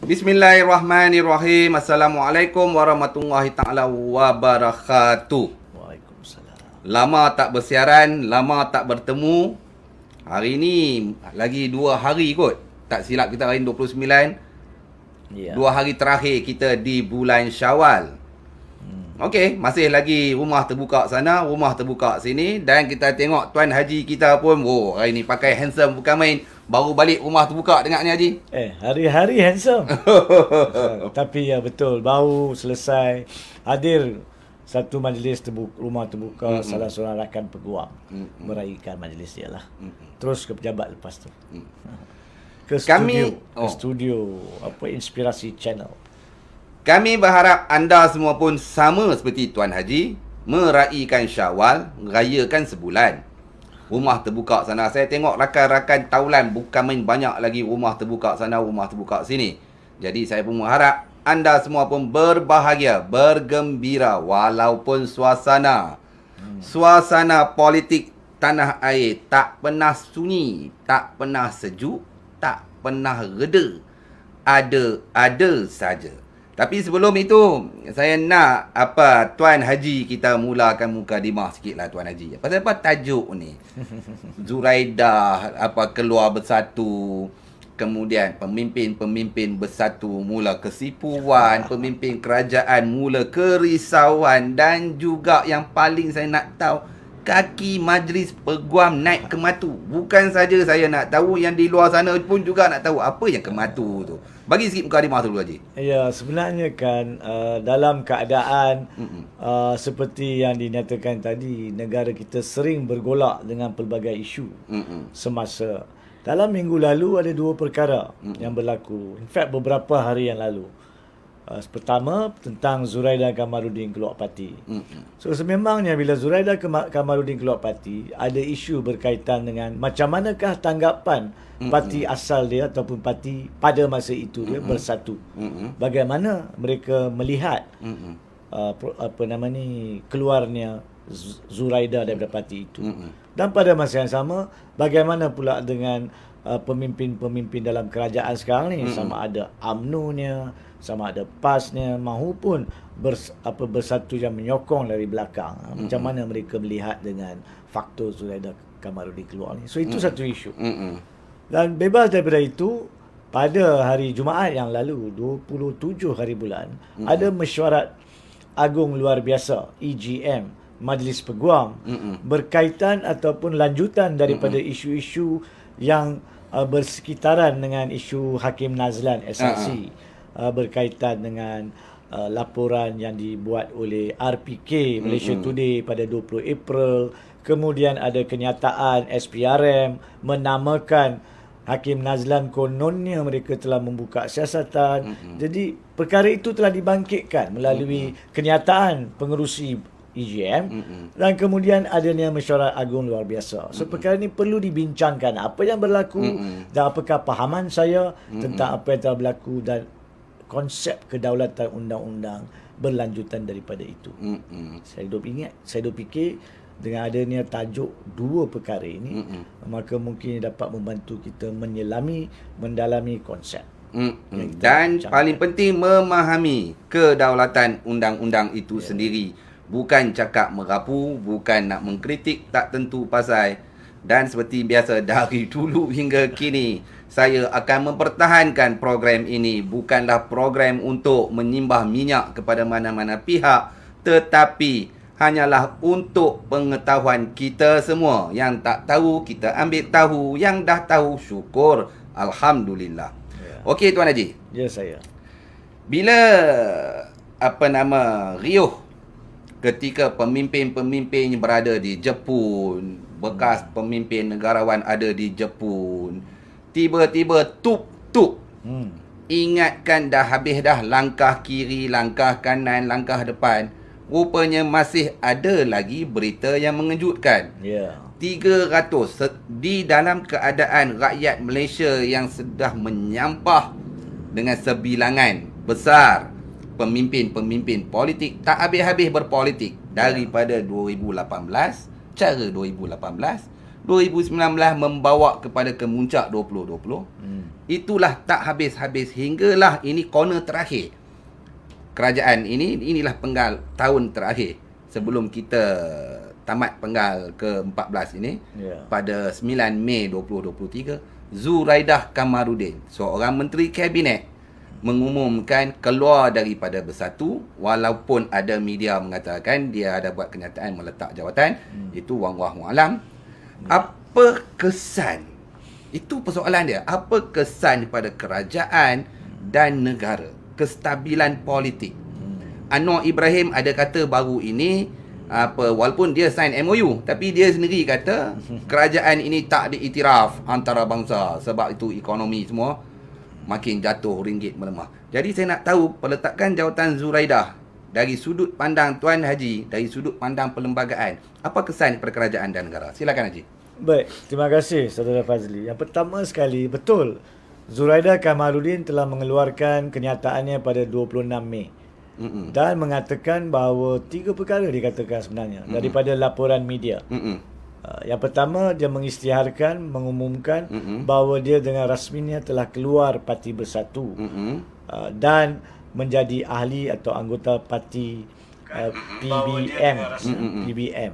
Bismillahirrahmanirrahim. Assalamualaikum warahmatullahi taala wabarakatuh. Waalaikumsalam. Lama tak bersiaran, lama tak bertemu. Hari ni lagi dua hari kot. Tak silap kita hari 29. Ya. Yeah. 2 hari terakhir kita di bulan Syawal. Okey, masih lagi rumah terbuka sana, rumah terbuka sini dan kita tengok tuan haji kita pun oh hari ni pakai handsome bukan main. Baru balik rumah terbuka dengar ni haji. Eh, hari-hari handsome. Tapi ya betul, baru selesai hadir satu majlis terbuka, rumah terbuka mm-hmm. salah seorang rakan peguam mm-hmm. meraihkan majlis dia lah. Mm-hmm. Terus ke pejabat lepas tu. Mm. Ke studio, Kami, oh. ke studio apa inspirasi channel. Kami berharap anda semua pun sama seperti Tuan Haji meraihkan syawal, merayakan sebulan. Rumah terbuka sana. Saya tengok rakan-rakan taulan bukan main banyak lagi rumah terbuka sana, rumah terbuka sini. Jadi saya pun berharap anda semua pun berbahagia, bergembira walaupun suasana. Hmm. Suasana politik tanah air tak pernah sunyi, tak pernah sejuk, tak pernah reda. Ada, ada saja. Tapi sebelum itu, saya nak apa Tuan Haji kita mulakan muka dimah sikit lah Tuan Haji. Pasal apa tajuk ni? Zuraida apa keluar bersatu. Kemudian pemimpin-pemimpin bersatu mula kesipuan. Pemimpin kerajaan mula kerisauan. Dan juga yang paling saya nak tahu, kaki majlis peguam naik kematu. Bukan saja saya nak tahu, yang di luar sana pun juga nak tahu apa yang kematu tu. Bagi sikit muka harimau tu dulu Haji. Ya, sebenarnya kan uh, dalam keadaan uh, seperti yang dinyatakan tadi, negara kita sering bergolak dengan pelbagai isu Mm-mm. semasa. Dalam minggu lalu ada dua perkara Mm-mm. yang berlaku. In fact beberapa hari yang lalu uh, pertama tentang Zuraida Kamaruddin keluar parti. Mm-hmm. So sememangnya bila Zuraida Kamaruddin keluar parti ada isu berkaitan dengan macam manakah tanggapan parti mm-hmm. asal dia ataupun parti pada masa itu dia mm-hmm. bersatu. Mm-hmm. Bagaimana mereka melihat mm-hmm. uh, apa nama ni keluarnya Zuraida daripada parti itu. Mm-hmm. Dan pada masa yang sama bagaimana pula dengan Uh, pemimpin-pemimpin dalam kerajaan sekarang ni mm-hmm. sama ada Amnunya sama ada pasnya mahupun bers, apa bersatu yang menyokong dari belakang mm-hmm. macam mana mereka melihat dengan faktor Zuraida Kamarudi keluar ni so itu mm-hmm. satu isu mm-hmm. dan bebas daripada itu pada hari Jumaat yang lalu 27 hari bulan mm-hmm. ada mesyuarat agung luar biasa EGM Majlis Peguam mm-hmm. berkaitan ataupun lanjutan daripada mm-hmm. isu-isu yang uh, bersekitaran dengan isu Hakim Nazlan SRC mm-hmm. Ah, ah uh, berkaitan dengan uh, laporan yang dibuat oleh RPK Malaysia mm-hmm. Today pada 20 April. Kemudian ada kenyataan SPRM menamakan Hakim Nazlan kononnya mereka telah membuka siasatan. Mm-hmm. Jadi perkara itu telah dibangkitkan melalui mm-hmm. kenyataan pengerusi EGM mm-hmm. dan kemudian adanya mesyuarat agung luar biasa. So mm-hmm. perkara ini perlu dibincangkan apa yang berlaku mm-hmm. dan apakah pahaman saya mm-hmm. tentang apa yang telah berlaku dan konsep kedaulatan undang-undang berlanjutan daripada itu. Mm-hmm. Saya dah ingat, saya dah fikir dengan adanya tajuk dua perkara ini, mm-hmm. maka mungkin dapat membantu kita menyelami, mendalami konsep. Mm-hmm. Dan cangkan. paling penting memahami kedaulatan undang-undang itu yeah. sendiri. Bukan cakap merapu, bukan nak mengkritik tak tentu pasal. Dan seperti biasa dari dulu hingga kini, saya akan mempertahankan program ini bukanlah program untuk menyimbah minyak kepada mana-mana pihak tetapi hanyalah untuk pengetahuan kita semua yang tak tahu kita ambil tahu yang dah tahu syukur alhamdulillah yeah. okey tuan haji ya yes, saya bila apa nama rio ketika pemimpin-pemimpin berada di Jepun bekas hmm. pemimpin negarawan ada di Jepun tiba-tiba tup tup hmm. ingatkan dah habis dah langkah kiri langkah kanan langkah depan rupanya masih ada lagi berita yang mengejutkan yeah. Ya. 300 di dalam keadaan rakyat Malaysia yang sudah menyampah dengan sebilangan besar pemimpin-pemimpin politik tak habis-habis berpolitik ya. daripada 2018 cara 2018 2019 membawa kepada kemuncak 2020. Hmm. Itulah tak habis-habis hinggalah ini corner terakhir. Kerajaan ini inilah penggal tahun terakhir sebelum kita tamat penggal ke-14 ini yeah. pada 9 Mei 2023 Zuraidah Kamarudin seorang menteri kabinet mengumumkan keluar daripada Bersatu walaupun ada media mengatakan dia ada buat kenyataan meletak jawatan hmm. itu wang wah mualam apa kesan itu persoalan dia apa kesan kepada kerajaan dan negara kestabilan politik hmm. Anwar Ibrahim ada kata baru ini apa walaupun dia sign MOU tapi dia sendiri kata kerajaan ini tak diiktiraf antarabangsa sebab itu ekonomi semua makin jatuh ringgit melemah jadi saya nak tahu peletakan jawatan Zuraidah dari sudut pandang Tuan Haji, dari sudut pandang perlembagaan, apa kesan kepada kerajaan dan negara? Silakan Haji. Baik, terima kasih Saudara Fazli. Yang pertama sekali, betul Zuraida Kamaluddin telah mengeluarkan kenyataannya pada 26 Mei dan mengatakan bahawa tiga perkara dikatakan sebenarnya Mm-mm. daripada laporan media. Mm-mm. Uh, yang pertama, dia mengistiharkan, mengumumkan Mm-mm. bahawa dia dengan rasminya telah keluar parti bersatu. Mm-mm. Uh, dan menjadi ahli atau anggota parti uh, PBM PBM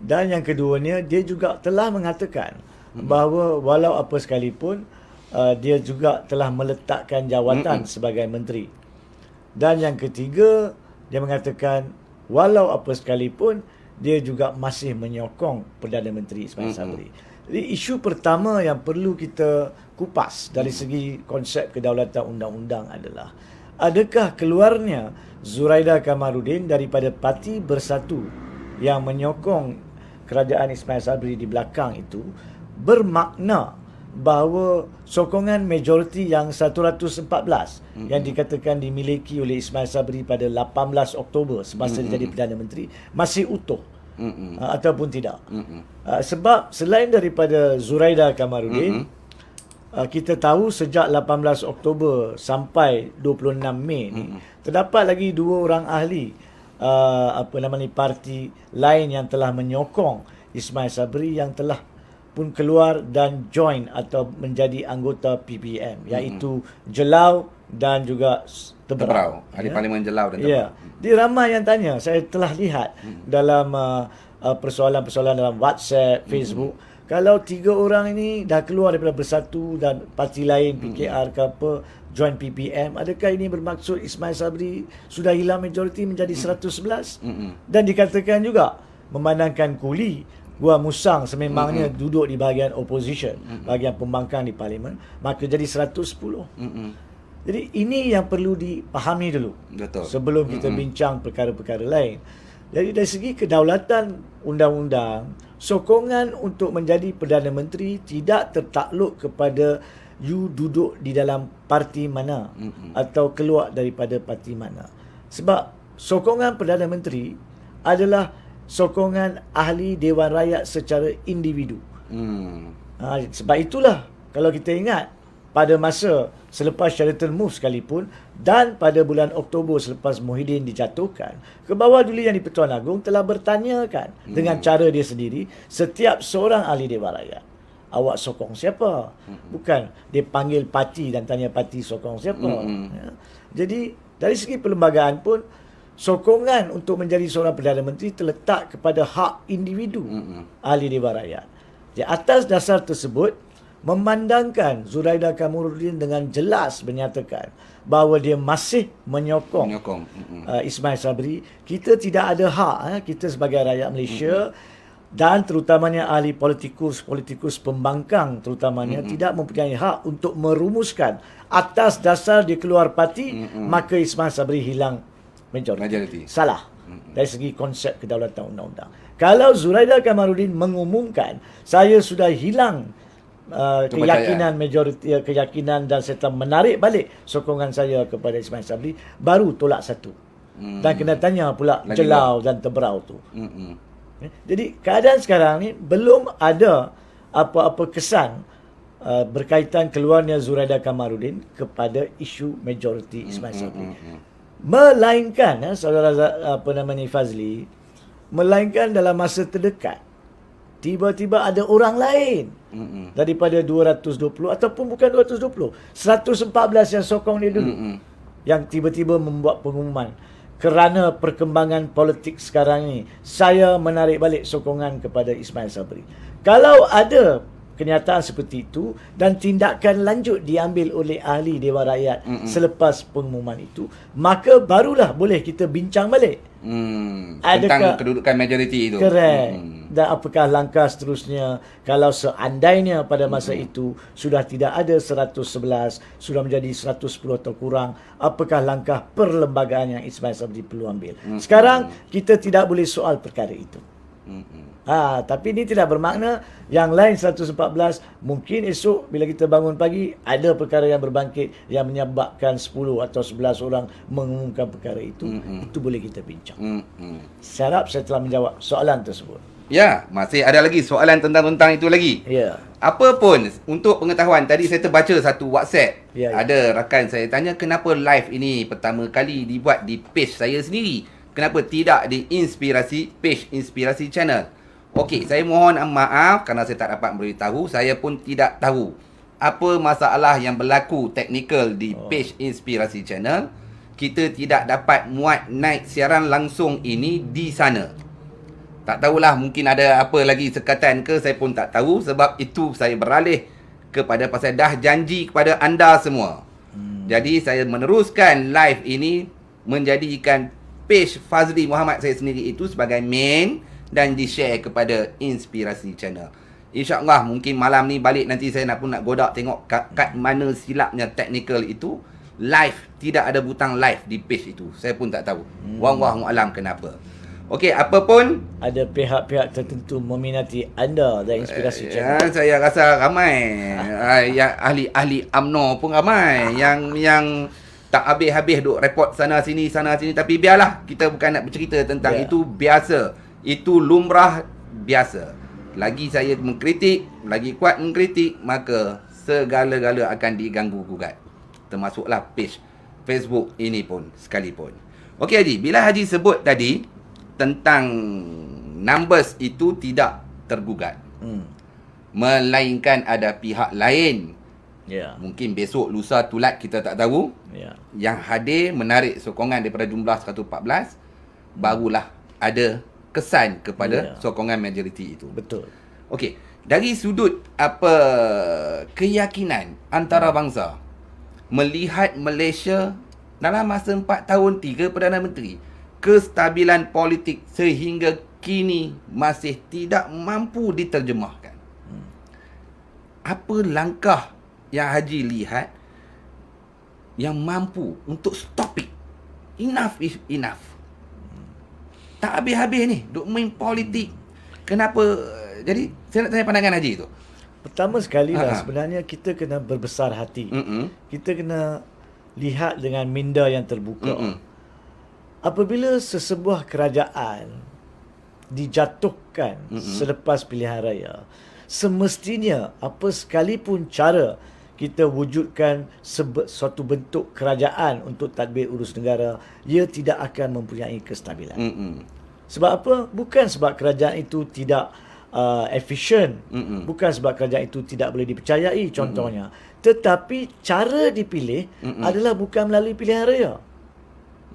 dan yang keduanya dia juga telah mengatakan hmm. bahawa walau apa sekalipun uh, dia juga telah meletakkan jawatan hmm, hmm. sebagai menteri dan yang ketiga dia mengatakan walau apa sekalipun dia juga masih menyokong Perdana Menteri Ismail Sabri. Jadi isu pertama yang perlu kita kupas dari segi konsep kedaulatan undang-undang adalah adakah keluarnya Zuraida Kamarudin daripada Parti Bersatu yang menyokong kerajaan Ismail Sabri di belakang itu bermakna bahawa sokongan majoriti yang 114 mm-hmm. yang dikatakan dimiliki oleh Ismail Sabri pada 18 Oktober semasa mm-hmm. dia hmm, jadi hmm. Perdana Menteri masih utuh mm-hmm. ataupun tidak. Mm-hmm. Sebab selain daripada Zuraida Kamarudin mm-hmm. Uh, kita tahu sejak 18 Oktober sampai 26 Mei ni terdapat lagi dua orang ahli uh, apa nama ni parti lain yang telah menyokong Ismail Sabri yang telah pun keluar dan join atau menjadi anggota PPM iaitu hmm. Jelau dan juga Tebrau. Tebrau. Ahli ya? Parlimen Jelau dan Tebrau. Ya. Di ramai yang tanya, saya telah lihat dalam uh, uh, persoalan-persoalan uh, dalam WhatsApp, Facebook hmm. Kalau tiga orang ini dah keluar daripada Bersatu dan parti lain hmm. PKR ke apa join PPM adakah ini bermaksud Ismail Sabri sudah hilang majoriti menjadi 111 hmm. dan dikatakan juga memandangkan kuli Gua Musang sememangnya hmm duduk di bahagian opposition, hmm bahagian pembangkang di parlimen, maka jadi 110. hmm Jadi ini yang perlu dipahami dulu Betul. sebelum kita hmm bincang perkara-perkara lain. Jadi dari segi kedaulatan undang-undang, sokongan untuk menjadi Perdana Menteri tidak tertakluk kepada you duduk di dalam parti mana mm-hmm. atau keluar daripada parti mana. Sebab sokongan Perdana Menteri adalah sokongan ahli Dewan Rakyat secara individu. Mm. Ha, sebab itulah kalau kita ingat pada masa selepas Sheraton Move sekalipun, dan pada bulan Oktober selepas Muhyiddin dijatuhkan, kebawah duli yang di-Pertuan Agong telah bertanyakan hmm. dengan cara dia sendiri setiap seorang ahli Dewan Rakyat. Awak sokong siapa? Hmm. Bukan dia panggil parti dan tanya parti sokong siapa. Hmm, hmm. Ya. Jadi dari segi perlembagaan pun, sokongan untuk menjadi seorang Perdana Menteri terletak kepada hak individu hmm. hmm. ahli Dewan Rakyat. Di atas dasar tersebut, memandangkan Zuraida Kamurudin dengan jelas menyatakan bahawa dia masih menyokong, menyokong. Uh, Ismail Sabri. Kita tidak ada hak, eh, kita sebagai rakyat Malaysia mm-hmm. dan terutamanya ahli politikus-politikus pembangkang terutamanya mm-hmm. tidak mempunyai hak untuk merumuskan atas dasar dia keluar parti, mm-hmm. maka Ismail Sabri hilang majoriti. majoriti. Salah mm-hmm. dari segi konsep kedaulatan undang-undang. Kalau Zuraida Kamarudin mengumumkan, saya sudah hilang uh, keyakinan majoriti eh, keyakinan dan serta menarik balik sokongan saya kepada Ismail Sabri baru tolak satu. Hmm. Dan kena tanya pula Lagi jelau lah. dan tebrau tu. Hmm. Jadi keadaan sekarang ni belum ada apa-apa kesan uh, berkaitan keluarnya Zuraida Kamarudin kepada isu majoriti Ismail Sabri. Hmm. Melainkan ya, saudara apa nama ni Fazli melainkan dalam masa terdekat tiba-tiba ada orang lain Mm-mm. daripada 220 ataupun bukan 220 114 yang sokong dia dulu Mm-mm. yang tiba-tiba membuat pengumuman kerana perkembangan politik sekarang ini saya menarik balik sokongan kepada Ismail Sabri kalau ada kenyataan seperti itu dan tindakan lanjut diambil oleh ahli Dewan Rakyat mm -mm. selepas pengumuman itu, maka barulah boleh kita bincang balik. Mm, Adakah, tentang kedudukan majoriti itu. Correct. Mm. Dan apakah langkah seterusnya kalau seandainya pada masa mm itu sudah tidak ada 111, sudah menjadi 110 atau kurang, apakah langkah perlembagaan yang Ismail Sabri perlu ambil. Mm Sekarang kita tidak boleh soal perkara itu. Mm Ha, tapi ini tidak bermakna yang lain 114 mungkin esok bila kita bangun pagi ada perkara yang berbangkit yang menyebabkan 10 atau 11 orang mengumumkan perkara itu. Mm-hmm. Itu boleh kita bincang. Mm-hmm. Saya harap saya telah menjawab soalan tersebut. Ya, masih ada lagi soalan tentang-tentang itu lagi. Ya. Apa pun, untuk pengetahuan, tadi saya terbaca satu WhatsApp. Ya, ya. ada rakan saya tanya kenapa live ini pertama kali dibuat di page saya sendiri. Kenapa tidak di Inspirasi Page Inspirasi Channel? Okey, saya mohon maaf kerana saya tak dapat beritahu. Saya pun tidak tahu apa masalah yang berlaku teknikal di oh. page Inspirasi Channel. Kita tidak dapat muat naik siaran langsung ini di sana. Tak tahulah mungkin ada apa lagi sekatan ke saya pun tak tahu. Sebab itu saya beralih kepada pasal dah janji kepada anda semua. Hmm. Jadi saya meneruskan live ini menjadikan page Fazli Muhammad saya sendiri itu sebagai main dan di share kepada inspirasi channel InsyaAllah mungkin malam ni balik nanti saya nak pun nak godak tengok kat, kat hmm. mana silapnya technical itu live tidak ada butang live di page itu saya pun tak tahu hmm. wallahu alam kenapa Okey, apa pun ada pihak-pihak tertentu meminati anda dan inspirasi uh, channel. Ya, saya rasa ramai eh, yang ahli-ahli UMNO pun ramai yang yang tak habis-habis duk report sana sini sana sini tapi biarlah kita bukan nak bercerita tentang yeah. itu biasa itu lumrah biasa. Lagi saya mengkritik, lagi kuat mengkritik, maka segala-gala akan diganggu gugat. Termasuklah page Facebook ini pun sekalipun. Okey Haji, bila Haji sebut tadi tentang numbers itu tidak tergugat. Hmm. Melainkan ada pihak lain. Yeah. Mungkin besok lusa tulat kita tak tahu. Yeah. Yang hadir menarik sokongan daripada jumlah 114. Hmm. Barulah ada kesan kepada yeah. sokongan majoriti itu. Betul. Okey, dari sudut apa keyakinan antara ya. bangsa melihat Malaysia dalam masa empat tahun tiga Perdana Menteri, kestabilan politik sehingga kini masih tidak mampu diterjemahkan. Hmm. Apa langkah yang Haji lihat yang mampu untuk stop it? Enough is enough tak habis-habis ni duk main politik. Kenapa? Jadi saya nak tanya pandangan Haji tu. Pertama sekali lah sebenarnya kita kena berbesar hati. Mm-mm. Kita kena lihat dengan minda yang terbuka. Mm-mm. Apabila sesebuah kerajaan dijatuhkan Mm-mm. selepas pilihan raya, semestinya apa sekalipun cara kita wujudkan suatu bentuk kerajaan untuk tadbir urus negara, ia tidak akan mempunyai kestabilan. Mm-mm. Sebab apa? Bukan sebab kerajaan itu tidak uh, efisien, bukan sebab kerajaan itu tidak boleh dipercayai contohnya. Mm-mm. Tetapi cara dipilih Mm-mm. adalah bukan melalui pilihan raya.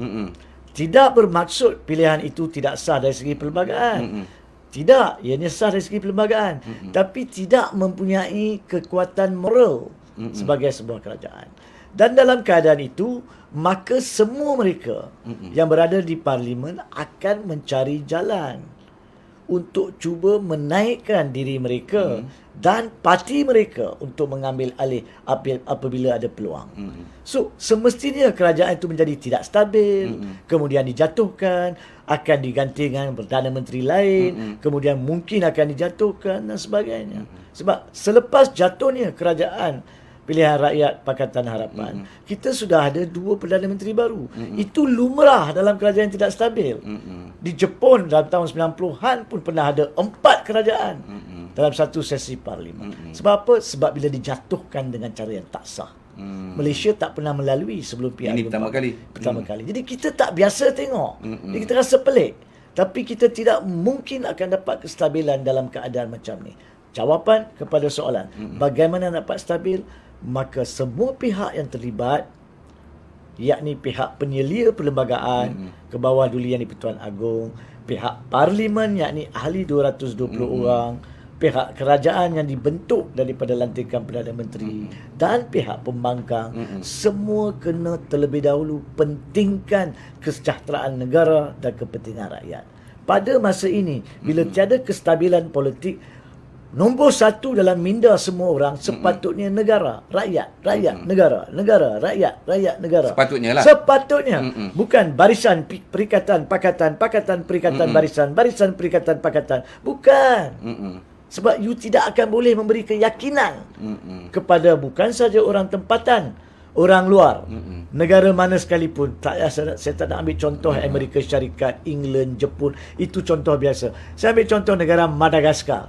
Mm-mm. Tidak bermaksud pilihan itu tidak sah dari segi perlembagaan. Mm-mm. Tidak, ianya sah dari segi perlembagaan. Mm-mm. Tapi tidak mempunyai kekuatan moral mm-hmm. sebagai sebuah kerajaan. Dan dalam keadaan itu, maka semua mereka mm-hmm. yang berada di parlimen akan mencari jalan untuk cuba menaikkan diri mereka mm-hmm. dan parti mereka untuk mengambil alih apabila ada peluang. Mm-hmm. So, semestinya kerajaan itu menjadi tidak stabil, mm-hmm. kemudian dijatuhkan, akan diganti dengan Perdana Menteri lain, mm-hmm. kemudian mungkin akan dijatuhkan dan sebagainya. Mm-hmm. Sebab selepas jatuhnya kerajaan pilihan rakyat Pakatan Harapan. Mm-hmm. Kita sudah ada dua Perdana Menteri baru. Mm-hmm. Itu lumrah dalam kerajaan yang tidak stabil. Mm-hmm. Di Jepun dalam tahun 90-an pun pernah ada empat kerajaan mm-hmm. dalam satu sesi parlimen. Mm-hmm. Sebab apa? Sebab bila dijatuhkan dengan cara yang tak sah. Mm-hmm. Malaysia tak pernah melalui sebelum PRU. Ini pertama kali. Pertama mm-hmm. kali. Jadi kita tak biasa tengok. Mm-hmm. Jadi kita rasa pelik. Tapi kita tidak mungkin akan dapat kestabilan dalam keadaan macam ni. Jawapan kepada soalan. Mm-hmm. Bagaimana dapat stabil? maka semua pihak yang terlibat yakni pihak penyelia perlembagaan mm-hmm. ke bawah duli yang di-Pertuan Agong pihak parlimen yakni ahli 220 mm-hmm. orang pihak kerajaan yang dibentuk daripada lantikan Perdana Menteri mm-hmm. dan pihak pembangkang mm-hmm. semua kena terlebih dahulu pentingkan kesejahteraan negara dan kepentingan rakyat pada masa ini bila mm-hmm. tiada kestabilan politik Nombor satu dalam minda semua orang sepatutnya negara, rakyat, rakyat, negara, negara, rakyat, rakyat, negara. Sepatutnya lah. Sepatutnya. Bukan barisan perikatan, pakatan, pakatan, perikatan, barisan, barisan, perikatan, pakatan. Bukan. Sebab you tidak akan boleh memberi keyakinan kepada bukan saja orang tempatan orang luar Mm-mm. negara mana sekalipun tak saya, saya tak nak ambil contoh Mm-mm. Amerika Syarikat England Jepun itu contoh biasa saya ambil contoh negara Madagaskar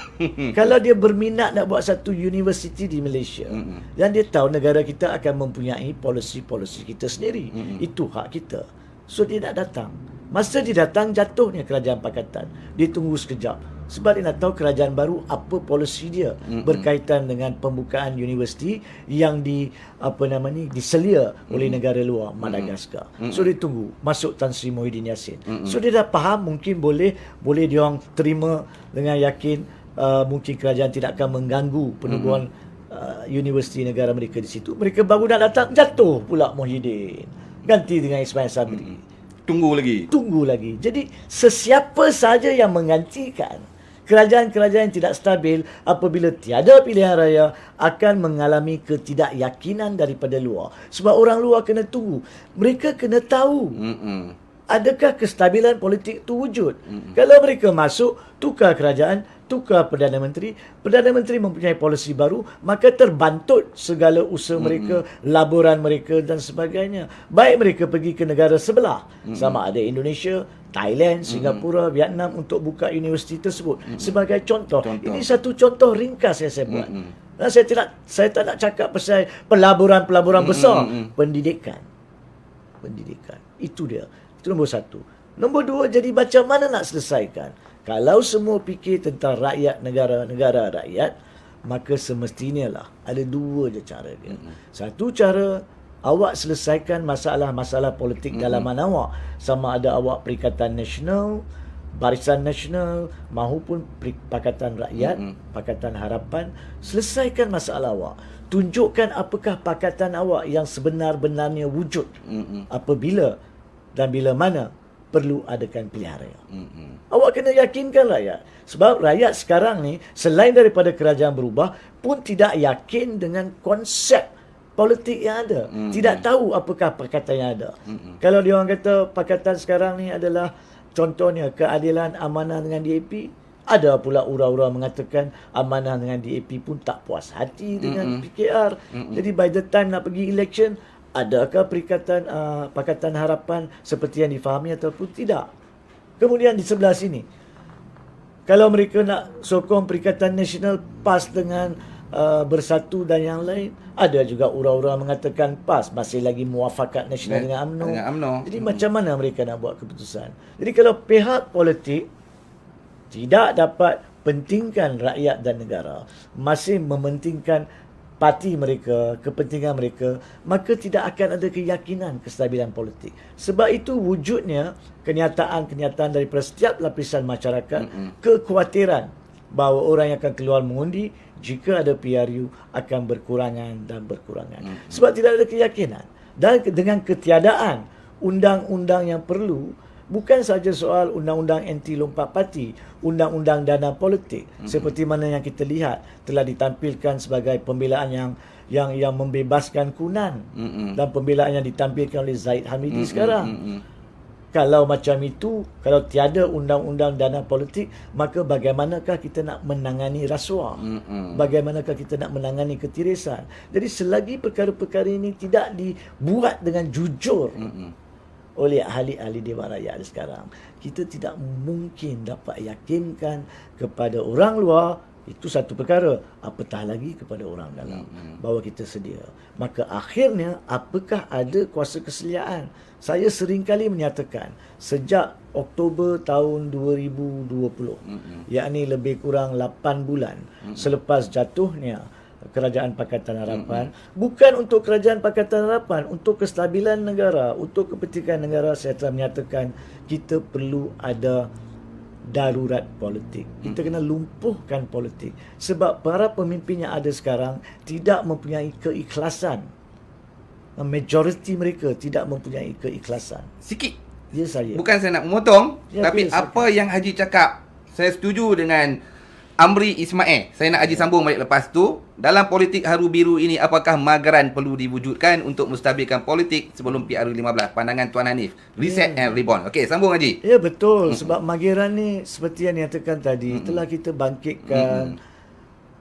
kalau dia berminat nak buat satu universiti di Malaysia Mm-mm. dan dia tahu negara kita akan mempunyai polisi-polisi kita sendiri Mm-mm. itu hak kita so dia nak datang masa dia datang jatuhnya kerajaan pakatan dia tunggu sekejap sebab dia nak tahu kerajaan baru apa polisi dia hmm berkaitan dengan pembukaan universiti yang di apa nama ni diselia hmm oleh negara luar Madagaskar. Mm-hmm. So dia tunggu masuk Tan Sri Muhyiddin Yassin. Mm-hmm. So dia dah faham mungkin boleh boleh dia orang terima dengan yakin uh, mungkin kerajaan tidak akan mengganggu penubuhan mm-hmm. universiti negara mereka di situ. Mereka baru nak datang jatuh pula Mohidin. ganti dengan Ismail Sabri. Tunggu lagi. Tunggu lagi. Jadi sesiapa saja yang menggantikan kerajaan-kerajaan tidak stabil apabila tiada pilihan raya akan mengalami ketidakyakinan daripada luar. Sebab orang luar kena tunggu. Mereka kena tahu. Mm-mm. Adakah kestabilan politik itu wujud? Mm-mm. Kalau mereka masuk, tukar kerajaan, tukar Perdana Menteri, Perdana Menteri mempunyai polisi baru, maka terbantut segala usaha mm-hmm. mereka, laburan mereka dan sebagainya. Baik mereka pergi ke negara sebelah, mm-hmm. sama ada Indonesia, Thailand, Singapura, mm-hmm. Vietnam untuk buka universiti tersebut. Mm-hmm. Sebagai contoh. contoh, ini satu contoh ringkas yang saya buat. Mm-hmm. Nah, saya tidak saya tak nak cakap pasal pelaburan-pelaburan mm-hmm. besar, mm-hmm. pendidikan. Pendidikan. Itu dia. Itu nombor satu. Nombor dua, jadi macam mana nak selesaikan? Kalau semua fikir tentang rakyat negara-negara rakyat, maka semestinya lah ada dua je cara dia. Mm-hmm. Satu cara awak selesaikan masalah-masalah politik mm-hmm. dalaman awak sama ada awak Perikatan Nasional, Barisan Nasional mahupun Pakatan Rakyat, mm-hmm. Pakatan Harapan, selesaikan masalah awak. Tunjukkan apakah pakatan awak yang sebenar-benarnya wujud. Mm-hmm. Apabila dan bila mana perlu adakan pilihan mm-hmm. Awak kena yakinkan rakyat. Sebab rakyat sekarang ni, selain daripada kerajaan berubah, pun tidak yakin dengan konsep politik yang ada. Mm-hmm. Tidak tahu apakah perkataan yang ada. Mm-hmm. Kalau dia orang kata pakatan sekarang ni adalah contohnya keadilan amanah dengan DAP, ada pula ura-ura mengatakan amanah dengan DAP pun tak puas hati dengan mm-hmm. PKR. Mm-hmm. Jadi by the time nak pergi election, adakah perikatan uh, pakatan harapan seperti yang difahami ataupun tidak kemudian di sebelah sini kalau mereka nak sokong perikatan nasional PAS dengan uh, bersatu dan yang lain ada juga ura-ura mengatakan PAS masih lagi muafakat nasional dengan amno. jadi hmm. macam mana mereka nak buat keputusan jadi kalau pihak politik tidak dapat pentingkan rakyat dan negara masih mementingkan parti mereka, kepentingan mereka, maka tidak akan ada keyakinan kestabilan politik. Sebab itu wujudnya kenyataan-kenyataan dari setiap lapisan masyarakat, mm-hmm. kekhawatiran bahawa orang yang akan keluar mengundi jika ada PRU akan berkurangan dan berkurangan. Mm-hmm. Sebab tidak ada keyakinan. Dan dengan ketiadaan undang-undang yang perlu bukan saja soal undang-undang anti lompat parti, undang-undang dana politik mm-hmm. seperti mana yang kita lihat telah ditampilkan sebagai pembelaan yang yang yang membebaskan kunan mm-hmm. dan pembelaan yang ditampilkan oleh Zaid Hamidi mm-hmm. sekarang. Mm-hmm. Kalau macam itu, kalau tiada undang-undang dana politik, maka bagaimanakah kita nak menangani rasuah? Bagaimanakah kita nak menangani ketirisan? Jadi selagi perkara-perkara ini tidak dibuat dengan jujur, Mm-mm oleh ahli-ahli Dewan Rakyat sekarang. Kita tidak mungkin dapat yakinkan kepada orang luar itu satu perkara. Apatah lagi kepada orang dalam hmm. hmm. bahawa kita sedia. Maka akhirnya apakah ada kuasa keseliaan? Saya sering kali menyatakan sejak Oktober tahun 2020 hmm, hmm. yakni lebih kurang 8 bulan hmm, hmm. selepas jatuhnya kerajaan pakatan harapan mm-hmm. bukan untuk kerajaan pakatan harapan untuk kestabilan negara untuk kepentingan negara saya telah menyatakan kita perlu ada darurat politik kita kena lumpuhkan politik sebab para pemimpin yang ada sekarang tidak mempunyai keikhlasan majoriti mereka tidak mempunyai keikhlasan sikit ya saya bukan saya nak memotong ya, tapi ya, apa yang haji cakap saya setuju dengan Amri Ismail. Eh, saya nak aji ya. sambung balik lepas tu. Dalam politik haru biru ini, apakah magaran perlu diwujudkan untuk mustabilkan politik sebelum PRU 15? Pandangan Tuan Hanif. Reset hmm. and rebound. Okey, sambung Haji. Ya, betul. Sebab magaran ni seperti yang dikatakan tadi, hmm. telah kita bangkitkan hmm.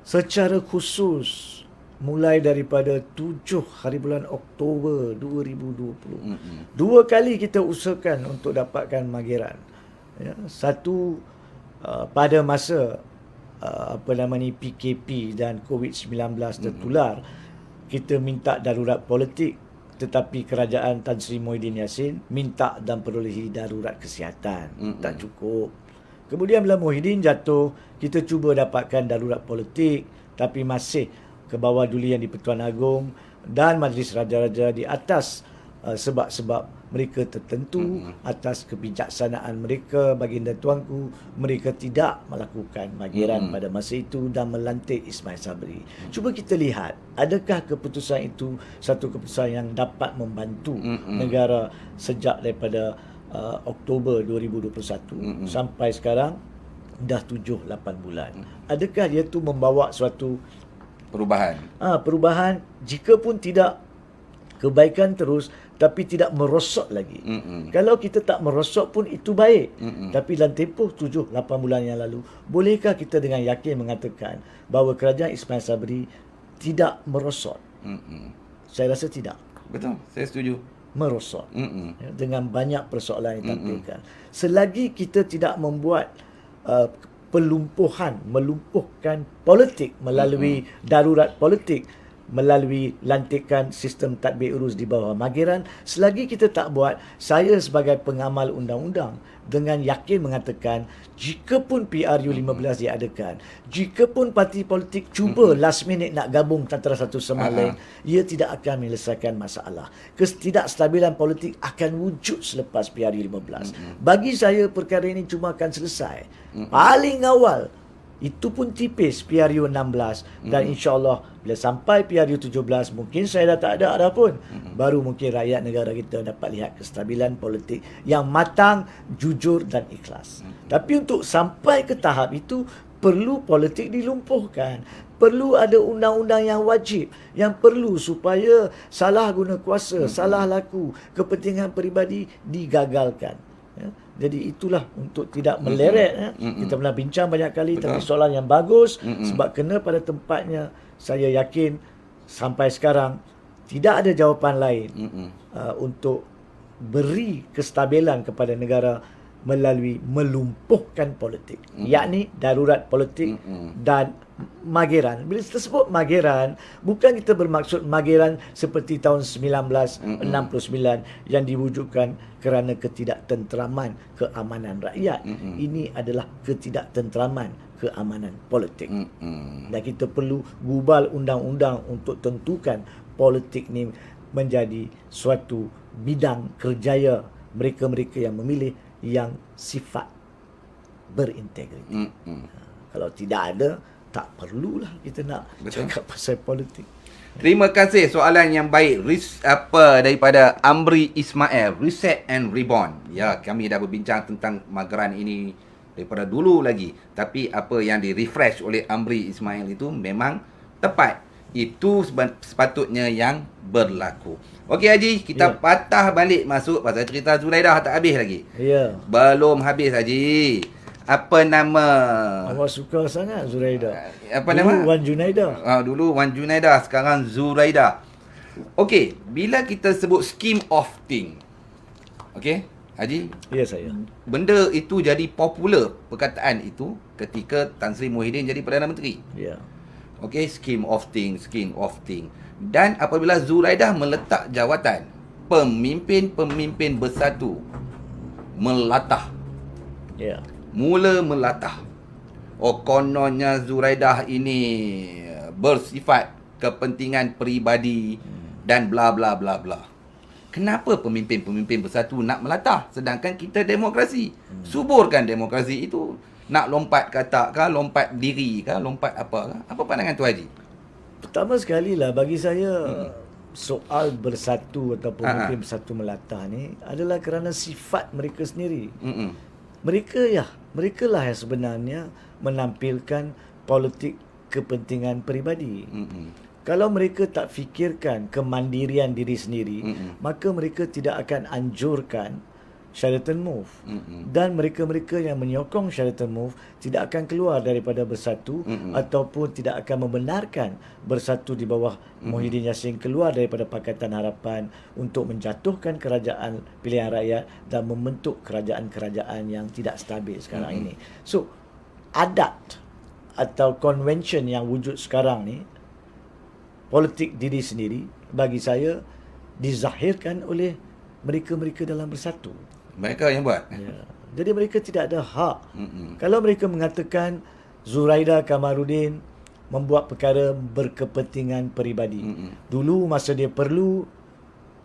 secara khusus mulai daripada 7 hari bulan Oktober 2020. Hmm. Dua kali kita usahakan untuk dapatkan magiran. Ya, satu uh, pada masa uh, apa nama ni PKP dan COVID-19 tertular mm-hmm. kita minta darurat politik tetapi kerajaan Tan Sri Muhyiddin Yassin minta dan perolehi darurat kesihatan mm-hmm. tak cukup kemudian bila Muhyiddin jatuh kita cuba dapatkan darurat politik tapi masih ke bawah duli yang di Pertuan Agong dan Majlis Raja-Raja di atas uh, sebab-sebab mereka tertentu atas kebijaksanaan mereka baginda tuanku mereka tidak melakukan magiran hmm. pada masa itu dan melantik Ismail Sabri. Hmm. Cuba kita lihat adakah keputusan itu satu keputusan yang dapat membantu hmm. negara sejak daripada uh, Oktober 2021 hmm. sampai sekarang dah 7 8 bulan. Mm. Adakah dia tu membawa suatu perubahan? Ah ha, perubahan jika pun tidak kebaikan terus tapi tidak merosot lagi. Mm-hmm. Kalau kita tak merosot pun itu baik. Mm-hmm. Tapi dalam tempoh 7 8 bulan yang lalu, bolehkah kita dengan yakin mengatakan bahawa kerajaan Ismail Sabri tidak merosot? Mm-hmm. Saya rasa tidak. Betul, saya setuju. Merosot. Mm-hmm. Dengan banyak persoalan yang ditampilkan. Mm-hmm. Selagi kita tidak membuat uh, pelumpuhan, melumpuhkan politik melalui mm-hmm. darurat politik melalui lantikan sistem tadbir urus di bawah magiran selagi kita tak buat saya sebagai pengamal undang-undang dengan yakin mengatakan jika pun PRU 15 mm-hmm. diadakan jika pun parti politik cuba mm-hmm. last minute nak gabung antara satu sama uh-huh. ia tidak akan menyelesaikan masalah ketidakstabilan politik akan wujud selepas PRU 15 mm-hmm. bagi saya perkara ini cuma akan selesai mm-hmm. paling awal itu pun tipis PRU 16 hmm. dan mhm. insyaallah bila sampai PRU 17 mungkin saya dah tak ada ada pun hmm. baru mungkin rakyat negara kita dapat lihat kestabilan politik yang matang jujur dan ikhlas hmm. tapi untuk sampai ke tahap itu perlu politik dilumpuhkan perlu ada undang-undang yang wajib yang perlu supaya salah guna kuasa hmm. salah laku kepentingan peribadi digagalkan jadi itulah untuk tidak meleret mm-hmm. eh. mm-hmm. Kita pernah bincang banyak kali Betul. Tapi soalan yang bagus mm-hmm. Sebab kena pada tempatnya Saya yakin sampai sekarang Tidak ada jawapan lain mm-hmm. uh, Untuk beri kestabilan kepada negara Melalui melumpuhkan politik mm-hmm. Yakni darurat politik mm-hmm. Dan Mageran. Bila kita sebut Mageran, bukan kita bermaksud Mageran seperti tahun 1969 yang diwujudkan kerana ketidaktenteraman keamanan rakyat. Ini adalah ketidaktenteraman keamanan politik. Dan kita perlu gubal undang-undang untuk tentukan politik ni menjadi suatu bidang kerjaya mereka-mereka yang memilih yang sifat berintegriti. Ha, kalau tidak ada tak perlulah kita nak Betul. cakap pasal politik. Terima kasih soalan yang baik Ris, apa daripada Amri Ismail Reset and Reborn. Ya, kami dah berbincang tentang mageran ini daripada dulu lagi. Tapi apa yang di refresh oleh Amri Ismail itu memang tepat. Itu sepatutnya yang berlaku. Okey Haji, kita yeah. patah balik masuk pasal cerita Zulaidah tak habis lagi. Ya. Yeah. Belum habis Haji apa nama Awak suka sangat Zuraida. Apa dulu nama? Dulu Wan Junaida. Ah dulu Wan Junaida sekarang Zuraida. Okey, bila kita sebut scheme of thing. Okey, Haji? Ya yes, saya. Benda itu jadi popular perkataan itu ketika Tan Sri Muhyiddin jadi Perdana Menteri. Ya. Yeah. Okey, scheme of thing, scheme of thing. Dan apabila Zuraida meletak jawatan pemimpin-pemimpin bersatu melatah. Ya. Yeah mula melatah. Oh, kononnya Zuraidah ini bersifat kepentingan peribadi dan bla bla bla bla. Kenapa pemimpin-pemimpin bersatu nak melatah sedangkan kita demokrasi? Hmm. Suburkan demokrasi itu. Nak lompat kata ke, lompat diri ke, lompat apa ke? Apa pandangan tu Haji? Pertama sekali lah bagi saya hmm. soal bersatu atau pemimpin Ha-ha. bersatu melatah ni adalah kerana sifat mereka sendiri. Hmm. hmm. Mereka ya mereka lah yang sebenarnya menampilkan politik kepentingan peribadi. Mm-hmm. Kalau mereka tak fikirkan kemandirian diri sendiri, mm-hmm. maka mereka tidak akan anjurkan Sheraton Move. Mm-hmm. Dan mereka-mereka yang menyokong Sheraton Move tidak akan keluar daripada Bersatu mm-hmm. ataupun tidak akan membenarkan Bersatu di bawah mm-hmm. Muhyiddin Yassin keluar daripada Pakatan Harapan untuk menjatuhkan kerajaan pilihan rakyat dan membentuk kerajaan-kerajaan yang tidak stabil sekarang mm-hmm. ini. So, adat atau convention yang wujud sekarang ni politik diri sendiri bagi saya dizahirkan oleh mereka-mereka dalam bersatu. Mereka yang buat. Ya. Jadi mereka tidak ada hak. Mm-mm. Kalau mereka mengatakan Zuraida Kamarudin membuat perkara berkepentingan peribadi. Mm-mm. Dulu masa dia perlu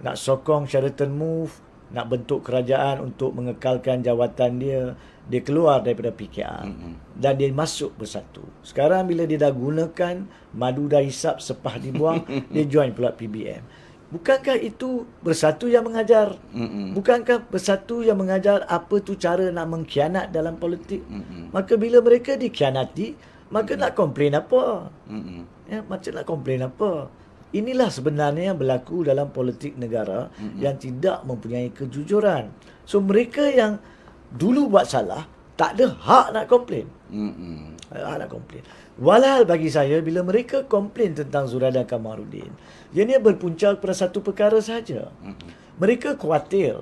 nak sokong Sheraton Move, nak bentuk kerajaan untuk mengekalkan jawatan dia, dia keluar daripada PKR Mm-mm. dan dia masuk bersatu. Sekarang bila dia dah gunakan madu dah hisap sepah dibuang, dia join pula PBM. Bukankah itu bersatu yang mengajar? Mm-mm. Bukankah bersatu yang mengajar apa tu cara nak mengkhianat dalam politik? Mm-mm. Maka bila mereka dikhianati, maka Mm-mm. nak komplain apa? Mm-mm. Ya, macam nak komplain apa? Inilah sebenarnya yang berlaku dalam politik negara Mm-mm. yang tidak mempunyai kejujuran. So mereka yang dulu buat salah tak ada hak nak komplain. Hmm. Hak nak komplain. Walhal bagi saya, bila mereka komplain tentang Zuradan Kamarudin, ianya berpunca pada satu perkara saja. Mm-hmm. Mereka khawatir.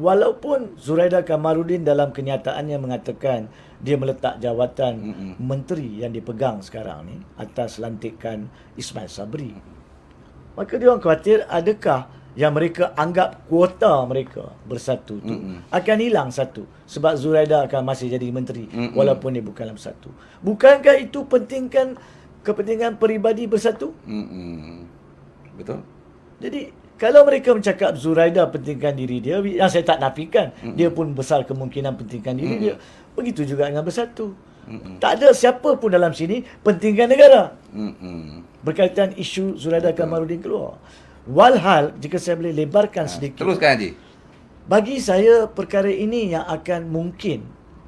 Walaupun Zuraida Kamarudin dalam kenyataannya mengatakan dia meletak jawatan mm-hmm. menteri yang dipegang sekarang ni atas lantikan Ismail Sabri. Mm-hmm. Maka dia orang khawatir adakah yang mereka anggap kuota mereka bersatu tu mm-hmm. akan hilang satu sebab Zuraida akan masih jadi menteri mm-hmm. walaupun dia bukan dalam satu bukankah itu pentingkan kepentingan peribadi bersatu mm-hmm. betul jadi kalau mereka mencakap Zuraida pentingkan diri dia yang saya tak nafikan mm-hmm. dia pun besar kemungkinan pentingkan diri mm-hmm. dia begitu juga dengan bersatu mm-hmm. tak ada siapa pun dalam sini pentingkan negara mm-hmm. berkaitan isu Zuraida Kamarudin keluar Walhal jika saya boleh lebarkan ha. sedikit. Teruskan Haji. Bagi saya perkara ini yang akan mungkin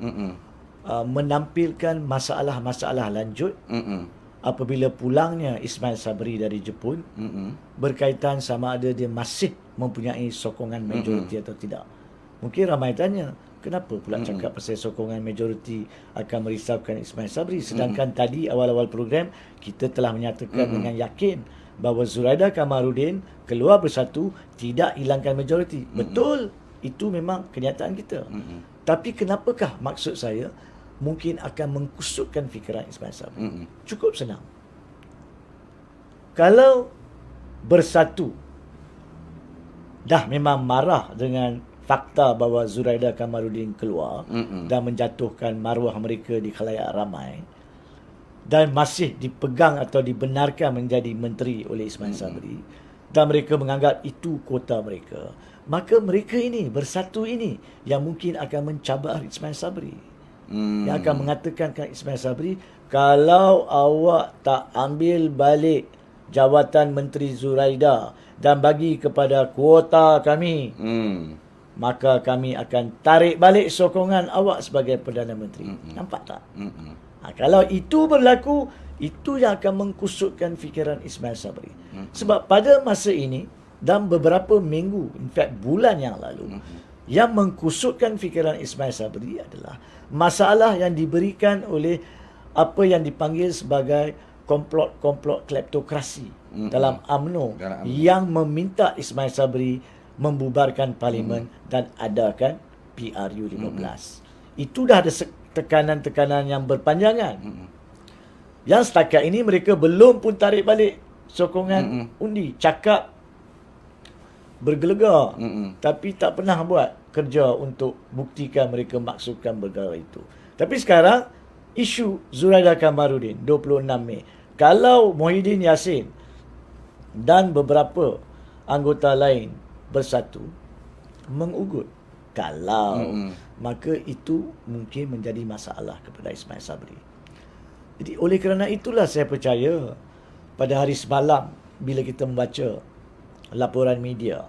Mm-mm. Uh, menampilkan masalah-masalah lanjut Mm-mm. apabila pulangnya Ismail Sabri dari Jepun Mm-mm. berkaitan sama ada dia masih mempunyai sokongan majoriti atau tidak. Mungkin ramai tanya, kenapa pula Mm-mm. cakap pasal sokongan majoriti akan merisaukan Ismail Sabri sedangkan Mm-mm. tadi awal-awal program kita telah menyatakan Mm-mm. dengan yakin bahawa Zuraida Kamarudin keluar bersatu tidak hilangkan majoriti. Mm-hmm. Betul, itu memang kenyataan kita. Mm-hmm. Tapi kenapakah maksud saya mungkin akan mengkusutkan fikiran Ismail Sabri? Mm-hmm. Cukup senang. Kalau bersatu dah memang marah dengan fakta bahawa Zuraida Kamarudin keluar mm-hmm. dan menjatuhkan maruah mereka di khalayak ramai, mm-hmm dan masih dipegang atau dibenarkan menjadi menteri oleh Ismail hmm. Sabri dan mereka menganggap itu kuota mereka maka mereka ini bersatu ini yang mungkin akan mencabar Ismail Sabri hmm. yang akan mengatakan kepada Ismail Sabri kalau awak tak ambil balik jawatan menteri Zuraida dan bagi kepada kuota kami hmm. maka kami akan tarik balik sokongan awak sebagai perdana menteri hmm. nampak tak hmm. Ha, kalau itu berlaku, itu yang akan mengkusutkan fikiran Ismail Sabri. Hmm. Sebab pada masa ini, dalam beberapa minggu, in fact bulan yang lalu, hmm. yang mengkusutkan fikiran Ismail Sabri adalah masalah yang diberikan oleh apa yang dipanggil sebagai komplot-komplot kleptokrasi hmm. dalam AMNO yang meminta Ismail Sabri membubarkan parlimen hmm. dan adakan PRU 15. Hmm. Itu dah ada tekanan-tekanan yang berpanjangan. Mm-hmm. Yang setakat ini mereka belum pun tarik balik sokongan mm-hmm. undi. Cakap bergelegar mm-hmm. tapi tak pernah buat kerja untuk buktikan mereka maksudkan bergelegar itu. Tapi sekarang isu Zuraida Kamarudin 26 Mei. Kalau Mohidin Yassin dan beberapa anggota lain bersatu mengugut kalau mm-hmm. maka itu mungkin menjadi masalah kepada Ismail Sabri. Jadi oleh kerana itulah saya percaya pada hari semalam bila kita membaca laporan media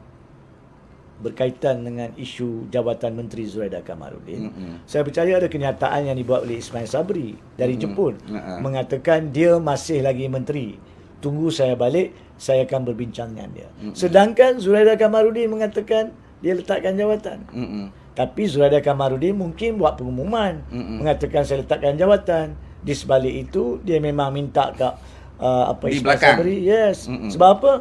berkaitan dengan isu jabatan menteri Zuraida Kamarudin mm-hmm. saya percaya ada kenyataan yang dibuat oleh Ismail Sabri dari mm-hmm. Jepun mm-hmm. mengatakan dia masih lagi menteri tunggu saya balik saya akan berbincang dengan dia mm-hmm. sedangkan Zuraida Kamarudin mengatakan dia letakkan jawatan. Mm-mm. Tapi Zuraida Kamarudin mungkin buat pengumuman Mm-mm. mengatakan saya letakkan jawatan. Di sebalik itu dia memang minta kak uh, apa Di Ismail belakang. Sabri. Yes. Mm-mm. Sebab apa?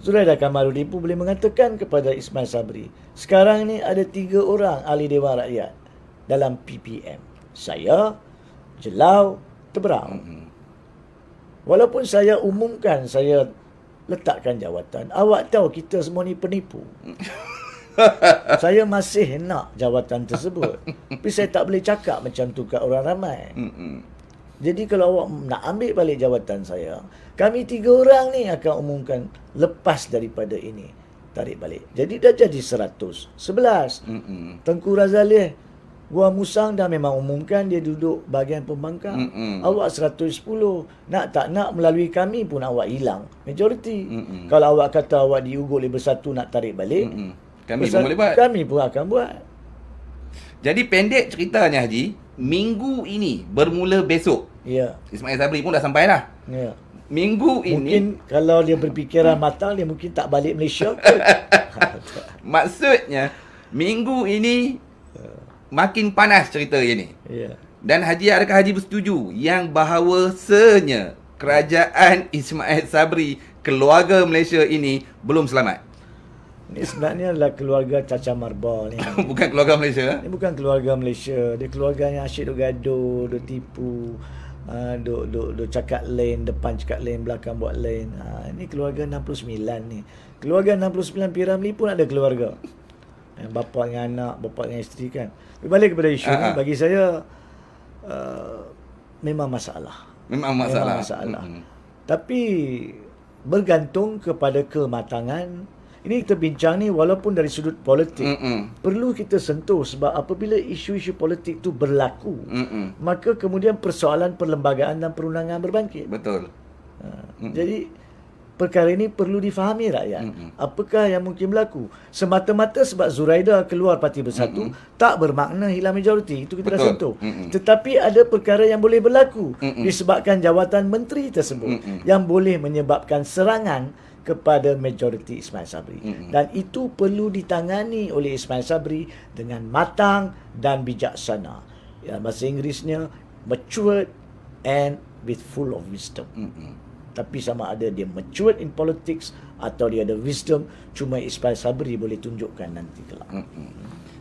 Zuraida Kamarudin pun boleh mengatakan kepada Ismail Sabri. Sekarang ni ada tiga orang ahli Dewan Rakyat dalam PPM. Saya, Jelau, Teberang. Mm-hmm. Walaupun saya umumkan saya letakkan jawatan, awak tahu kita semua ni penipu. Mm-hmm. saya masih nak jawatan tersebut. Tapi saya tak boleh cakap macam tu kat orang ramai. Jadi kalau awak nak ambil balik jawatan saya, kami tiga orang ni akan umumkan lepas daripada ini. Tarik balik. Jadi dah jadi seratus. Sebelas. Tengku Razaleh, Gua Musang dah memang umumkan dia duduk bahagian pembangkang. Mm-mm. Awak 110. Nak tak nak melalui kami pun awak hilang. Majoriti. Kalau awak kata awak diugut Ugo Lebih Satu nak tarik balik, Mm-mm. Kami Pasal pun boleh buat. Kami pun akan buat. Jadi pendek ceritanya Haji, minggu ini bermula besok. Ya. Ismail Sabri pun dah sampai dah. Ya. Minggu mungkin ini mungkin kalau dia berfikiran hmm. matang dia mungkin tak balik Malaysia Maksudnya minggu ini makin panas cerita ini. Ya. Dan Haji adakah Haji bersetuju yang bahawa senya kerajaan Ismail Sabri keluarga Malaysia ini belum selamat? Ini sebenarnya adalah keluarga Caca Marbol ni. bukan keluarga Malaysia? Eh? Ini bukan keluarga Malaysia. Dia keluarga yang asyik duk gaduh, duk tipu. Uh, duk, duk, cakap lain, depan cakap lain, belakang buat lain. Ha, ini keluarga 69 ni. Keluarga 69 Piramli pun ada keluarga. Yang eh, dengan anak, bapa dengan isteri kan. Balik kepada isu uh ni, ah, bagi saya uh, memang masalah. Memang masalah. Memang masalah. hmm Tapi bergantung kepada kematangan ini kita bincang ni walaupun dari sudut politik Mm-mm. perlu kita sentuh sebab apabila isu-isu politik tu berlaku Mm-mm. maka kemudian persoalan perlembagaan dan perundangan berbangkit. Betul. Ha. Mm-mm. Jadi perkara ini perlu difahami rakyat. Mm-mm. Apakah yang mungkin berlaku? Semata-mata sebab Zuraida keluar Parti Bersatu Mm-mm. tak bermakna hilang majoriti. Itu kita Betul. dah sentuh. Mm-mm. Tetapi ada perkara yang boleh berlaku Mm-mm. disebabkan jawatan menteri tersebut Mm-mm. yang boleh menyebabkan serangan kepada majoriti Ismail Sabri. Mm-hmm. Dan itu perlu ditangani oleh Ismail Sabri dengan matang dan bijaksana. Ya, bahasa Inggerisnya mature and with full of wisdom. Mm-hmm. Tapi sama ada dia mature in politics atau dia ada wisdom, cuma Ismail Sabri boleh tunjukkan nanti kelak. Mm-hmm.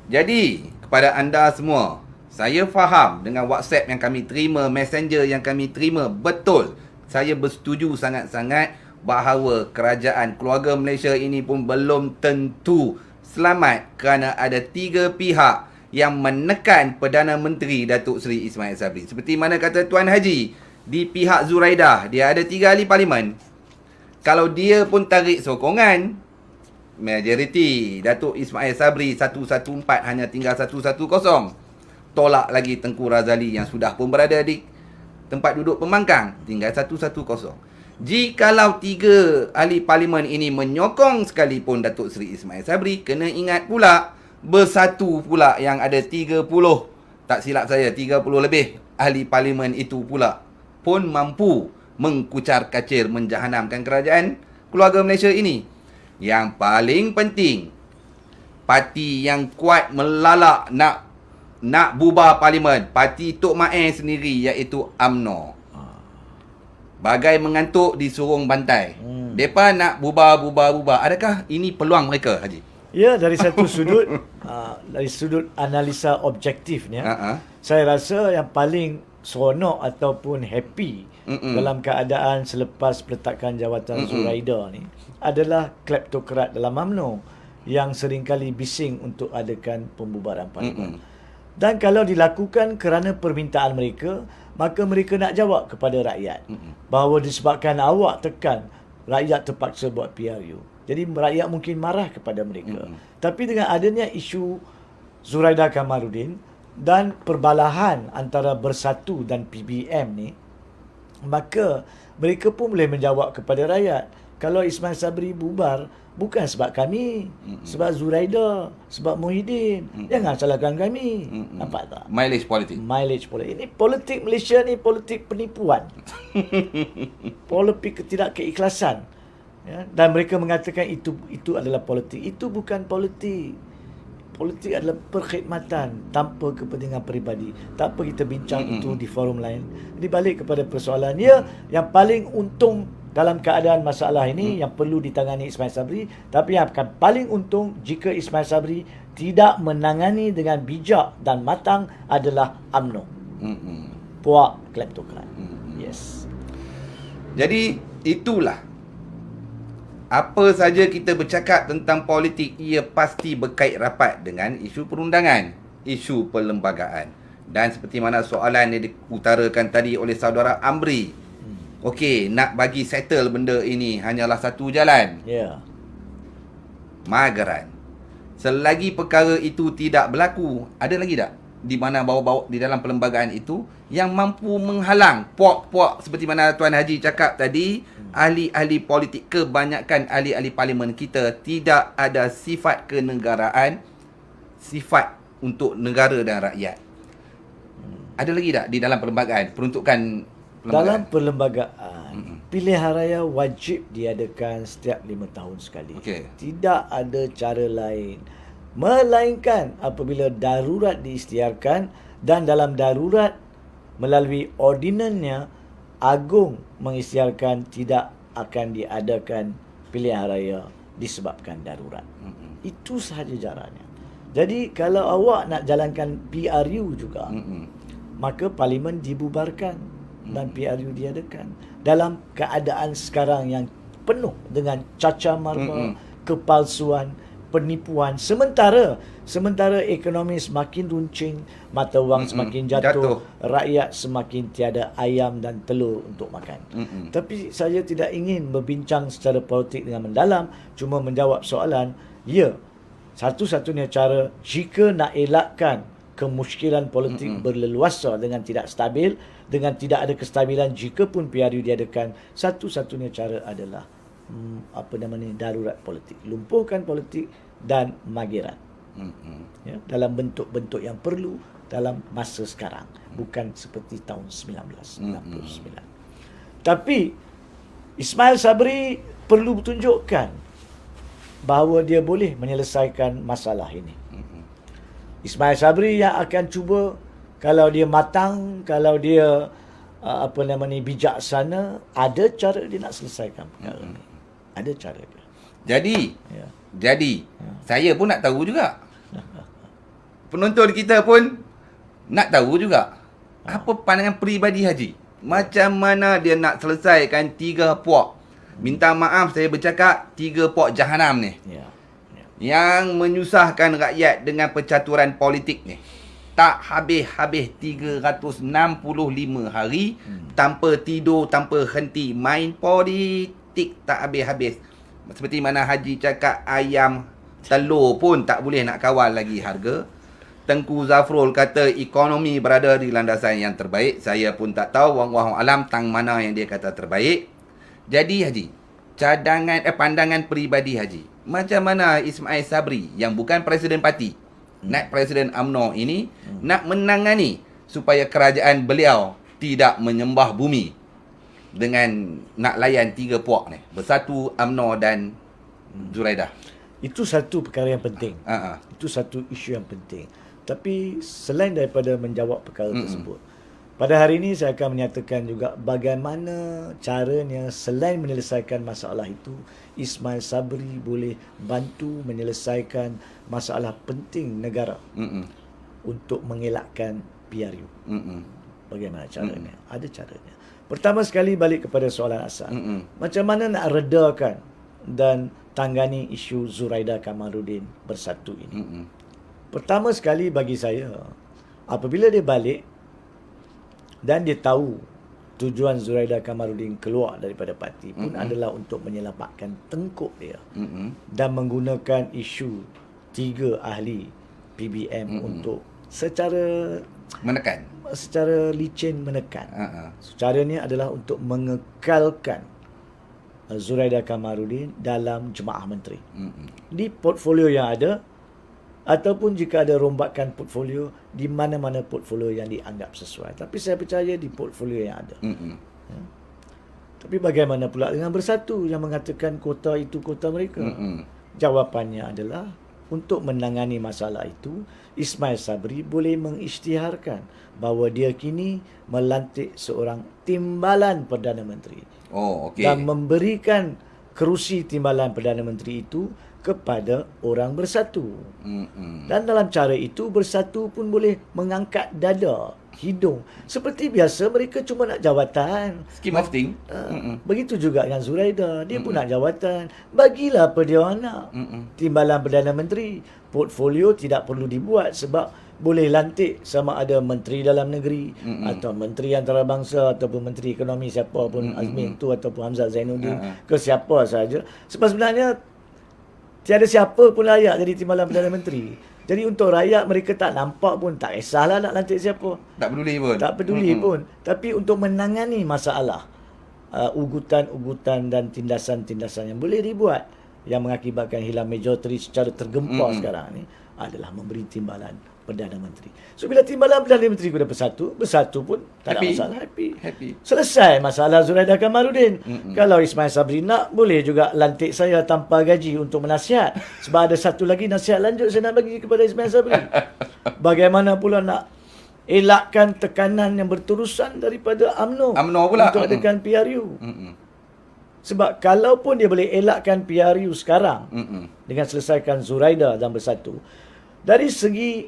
Jadi, kepada anda semua, saya faham dengan WhatsApp yang kami terima, Messenger yang kami terima, betul. Saya bersetuju sangat-sangat bahawa kerajaan keluarga Malaysia ini pun belum tentu selamat kerana ada tiga pihak yang menekan Perdana Menteri Datuk Seri Ismail Sabri. Seperti mana kata Tuan Haji di pihak Zuraida dia ada tiga ahli parlimen. Kalau dia pun tarik sokongan, majoriti Datuk Ismail Sabri 114 hanya tinggal 110. Tolak lagi Tengku Razali yang sudah pun berada di tempat duduk pemangkang tinggal 110. Jikalau tiga ahli parlimen ini menyokong sekalipun Datuk Seri Ismail Sabri, kena ingat pula bersatu pula yang ada 30, tak silap saya 30 lebih ahli parlimen itu pula pun mampu mengkucar kacir menjahanamkan kerajaan keluarga Malaysia ini. Yang paling penting, parti yang kuat melalak nak nak bubar parlimen, parti Tok Mae sendiri iaitu AMNO. Bagai mengantuk di surung bantai. Hmm. Depa nak bubar bubar bubar. Adakah ini peluang mereka Haji? Ya, dari satu sudut uh, dari sudut analisa objektifnya. Uh-huh. Ha, ha. Saya rasa yang paling seronok ataupun happy Mm-mm. dalam keadaan selepas peletakan jawatan Zuraida ni adalah kleptokrat dalam UMNO yang seringkali bising untuk adakan pembubaran parlimen. Dan kalau dilakukan kerana permintaan mereka maka mereka nak jawab kepada rakyat bahawa disebabkan awak tekan rakyat terpaksa buat PRU jadi rakyat mungkin marah kepada mereka tapi dengan adanya isu Zuraida Kamarudin dan perbalahan antara Bersatu dan PBM ni maka mereka pun boleh menjawab kepada rakyat kalau Ismail Sabri bubar bukan sebab kami mm-hmm. sebab Zuraida sebab Muhyiddin mm-hmm. jangan salahkan kami mm-hmm. nampak tak mileage politik mileage politik ini politik Malaysia ni politik penipuan politik ketidakkeikhlasan ya dan mereka mengatakan itu itu adalah politik itu bukan politik politik adalah perkhidmatan tanpa kepentingan peribadi Tanpa kita bincang mm-hmm. itu di forum lain Jadi balik kepada persoalannya dia mm yang paling untung dalam keadaan masalah ini hmm. yang perlu ditangani Ismail Sabri tapi yang akan paling untung jika Ismail Sabri tidak menangani dengan bijak dan matang adalah AMNO. Hmm. Puak kleptokrat. Hmm. Yes. Jadi itulah apa saja kita bercakap tentang politik ia pasti berkait rapat dengan isu perundangan, isu perlembagaan dan seperti mana soalan yang diutarakan tadi oleh saudara Amri Okey, nak bagi settle benda ini hanyalah satu jalan. Ya. Yeah. Magaran. Selagi perkara itu tidak berlaku, ada lagi tak di mana bawa-bawa di dalam perlembagaan itu yang mampu menghalang puak-puak seperti mana Tuan Haji cakap tadi, hmm. ahli-ahli politik kebanyakan ahli-ahli parlimen kita tidak ada sifat kenegaraan, sifat untuk negara dan rakyat. Hmm. Ada lagi tak di dalam perlembagaan peruntukan dalam perlembagaan mm-hmm. pilihan raya wajib diadakan setiap lima tahun sekali. Okay. Tidak ada cara lain melainkan apabila darurat diistiarkan dan dalam darurat melalui ordinannya agung mengistiarkan tidak akan diadakan pilihan raya disebabkan darurat. Mm-hmm. Itu sahaja jaranya. Jadi kalau awak nak jalankan PRU juga, mm-hmm. maka parlimen dibubarkan. Hmm. dan PRU diadakan dalam keadaan sekarang yang penuh dengan caca marma, mm-hmm. Hmm. kepalsuan, penipuan. Sementara sementara ekonomi semakin runcing, mata wang mm-hmm. semakin jatuh, jatuh, rakyat semakin tiada ayam dan telur untuk makan. Mm-hmm. Tapi saya tidak ingin berbincang secara politik dengan mendalam, cuma menjawab soalan, ya. Satu-satunya cara jika nak elakkan kemuskilan politik mm-hmm. berleluasa dengan tidak stabil dengan tidak ada kestabilan jika pun PRU diadakan satu-satunya cara adalah hmm, apa namanya darurat politik lumpuhkan politik dan magiran mm-hmm. ya dalam bentuk-bentuk yang perlu dalam masa sekarang bukan seperti tahun 1969 mm-hmm. tapi Ismail Sabri perlu tunjukkan bahawa dia boleh menyelesaikan masalah ini Ismail Sabri yang akan cuba kalau dia matang, kalau dia uh, apa nama ni bijaksana, ada cara dia nak selesaikan hmm. Ada cara dia. Jadi, ya. Jadi, ya. saya pun nak tahu juga. Penonton kita pun nak tahu juga. Ya. Apa pandangan peribadi Haji? Macam mana dia nak selesaikan tiga puak? Minta maaf saya bercakap tiga puak jahanam ni. Ya yang menyusahkan rakyat dengan pencaturan politik ni tak habis-habis 365 hari hmm. tanpa tidur tanpa henti main politik tak habis-habis seperti mana haji cakap ayam telur pun tak boleh nak kawal lagi harga Tengku Zafrul kata ekonomi berada di landasan yang terbaik. Saya pun tak tahu wang wang alam tang mana yang dia kata terbaik. Jadi Haji, cadangan eh, pandangan peribadi Haji macam mana Ismail Sabri yang bukan presiden parti hmm. nak presiden AMNO ini hmm. nak menangani supaya kerajaan beliau tidak menyembah bumi dengan nak layan tiga puak ni bersatu AMNO dan hmm. Zuraida itu satu perkara yang penting uh-huh. itu satu isu yang penting tapi selain daripada menjawab perkara hmm. tersebut pada hari ini saya akan menyatakan juga bagaimana caranya selain menyelesaikan masalah itu Ismail Sabri boleh bantu menyelesaikan masalah penting negara Mm-mm. untuk mengelakkan PRU. Mm-mm. Bagaimana caranya? Mm-mm. Ada caranya. Pertama sekali balik kepada soalan asal. Mm-mm. Macam mana nak redakan dan tangani isu Zuraida Kamaluddin bersatu ini? Mm-mm. Pertama sekali bagi saya, apabila dia balik dan dia tahu tujuan Zuraida Kamarudin keluar daripada parti pun mm-hmm. adalah untuk menyelamatkan tengkuk dia mm-hmm. dan menggunakan isu tiga ahli PBM mm-hmm. untuk secara menekan secara licin menekan uh-huh. secara ini adalah untuk mengekalkan uh, Zuraida Kamarudin dalam jemaah menteri mm-hmm. di portfolio yang ada ataupun jika ada rombakan portfolio di mana-mana portfolio yang dianggap sesuai tapi saya percaya di portfolio yang ada hmm. tapi bagaimana pula dengan bersatu yang mengatakan kota itu kota mereka hmm. jawapannya adalah untuk menangani masalah itu Ismail Sabri boleh mengisytiharkan bahawa dia kini melantik seorang timbalan Perdana Menteri oh, okay. dan memberikan kerusi timbalan Perdana Menteri itu kepada orang bersatu. Mm-mm. Dan dalam cara itu bersatu pun boleh mengangkat dada, hidung. Seperti biasa mereka cuma nak jawatan. Scheme of thing. Uh, begitu juga dengan Zuraida, dia Mm-mm. pun nak jawatan. Bagilah perdana nak. Timbalan Perdana Menteri, portfolio tidak perlu dibuat sebab boleh lantik sama ada menteri dalam negeri Mm-mm. atau menteri antarabangsa ataupun menteri ekonomi siapa pun Azmin tu ataupun Hamzah Zainuddin Mm-mm. Ha, ha. ke siapa saja. Sebab sebenarnya tiada siapa pun layak jadi Timbalan Perdana Menteri. Jadi untuk rakyat mereka tak nampak pun tak kisahlah nak lantik siapa. Tak peduli pun. Tak peduli mm-hmm. pun. Tapi untuk menangani masalah uh, ugutan-ugutan dan tindasan-tindasan yang boleh dibuat yang mengakibatkan hilang majoriti secara tergempur mm-hmm. sekarang ni adalah memberi timbalan Perdana Menteri. So bila timbalan Perdana Menteri kepada bersatu, bersatu pun tak happy. ada masalah. Happy. happy. Selesai masalah Zuraida Kamarudin. Mm-hmm. Kalau Ismail Sabri nak, boleh juga lantik saya tanpa gaji untuk menasihat. Sebab ada satu lagi nasihat lanjut saya nak bagi kepada Ismail Sabri. Bagaimana pula nak elakkan tekanan yang berterusan daripada AMNO. AMNO pula. Untuk adakan mm. PRU. Mm-hmm. Sebab kalaupun dia boleh elakkan PRU sekarang Mm-mm. dengan selesaikan Zuraida dan Bersatu, dari segi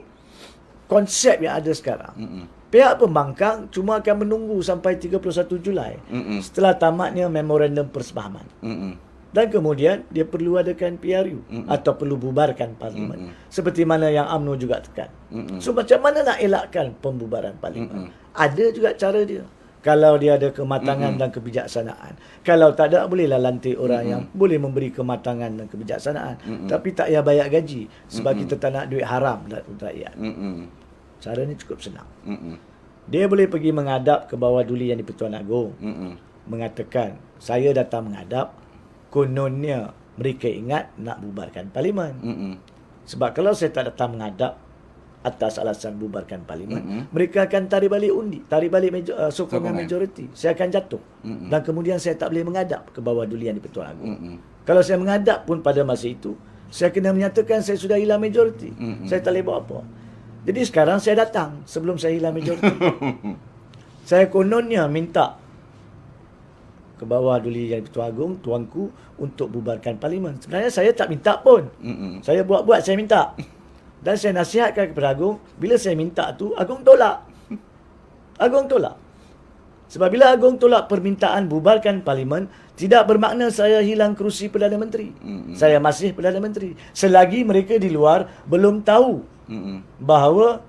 konsep yang ada sekarang. Mm-mm. Pihak pembangkang cuma akan menunggu sampai 31 Julai Mm-mm. setelah tamatnya memorandum persepahaman. Mm-mm. Dan kemudian dia perlu adakan PRU Mm-mm. atau perlu bubarkan parlimen. Mm-mm. Seperti mana yang UMNO juga tekan. Mm-mm. So macam mana nak elakkan pembubaran parlimen? Mm-mm. Ada juga cara dia. Kalau dia ada kematangan mm-hmm. dan kebijaksanaan. Kalau tak ada, bolehlah lantik orang mm-hmm. yang boleh memberi kematangan dan kebijaksanaan. Mm-hmm. Tapi tak payah bayar gaji sebab mm-hmm. kita tak nak duit haram lah untuk rakyat. Mm-hmm cara ni cukup senang. Mm-mm. Dia boleh pergi mengadap ke bawah duli yang di-Pertuan Agong. Mm-mm. Mengatakan, saya datang mengadap, kononnya mereka ingat nak bubarkan parlimen. Mm-mm. Sebab kalau saya tak datang mengadap atas alasan bubarkan parlimen, Mm-mm. mereka akan tarik balik undi, tarik balik major, uh, eh, sokongan, sokongan majoriti. Saya akan jatuh. Mm-mm. Dan kemudian saya tak boleh mengadap ke bawah duli yang di-Pertuan Agong. Mm-mm. Kalau saya mengadap pun pada masa itu, saya kena menyatakan saya sudah hilang majoriti. Mm-hmm. Saya tak boleh buat apa. Jadi sekarang saya datang sebelum saya hilang majoriti. saya kononnya minta ke bawah duli yang Ketua Agong, tuanku untuk bubarkan parlimen. Sebenarnya saya tak minta pun. Mm-mm. Saya buat-buat saya minta. Dan saya nasihatkan kepada Agong, bila saya minta tu Agong tolak. Agong tolak. Sebab bila Agong tolak permintaan bubarkan parlimen, tidak bermakna saya hilang kerusi Perdana Menteri. Mm-hmm. Saya masih Perdana Menteri. Selagi mereka di luar belum tahu mm-hmm. bahawa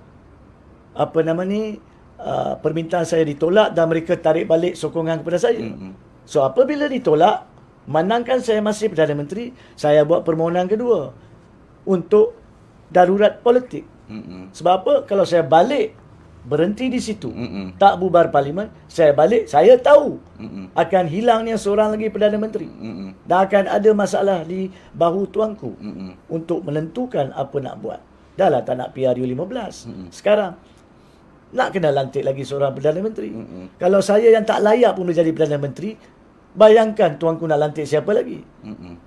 apa nama ni uh, permintaan saya ditolak dan mereka tarik balik sokongan kepada saya. Mm-hmm. So apabila ditolak, manangkan saya masih Perdana Menteri, saya buat permohonan kedua untuk darurat politik. Mm-hmm. Sebab apa? Kalau saya balik berhenti di situ, mm-hmm. tak bubar parlimen, saya balik, saya tahu mm-hmm. akan hilangnya seorang lagi Perdana Menteri. Mm-hmm. Dan akan ada masalah di bahu tuanku mm-hmm. untuk menentukan apa nak buat. Dah lah tak nak PRU 15. Hmm. Sekarang nak kena lantik lagi seorang Perdana Menteri. Hmm. Kalau saya yang tak layak pun menjadi Perdana Menteri, bayangkan tuanku nak lantik siapa lagi. Hmm.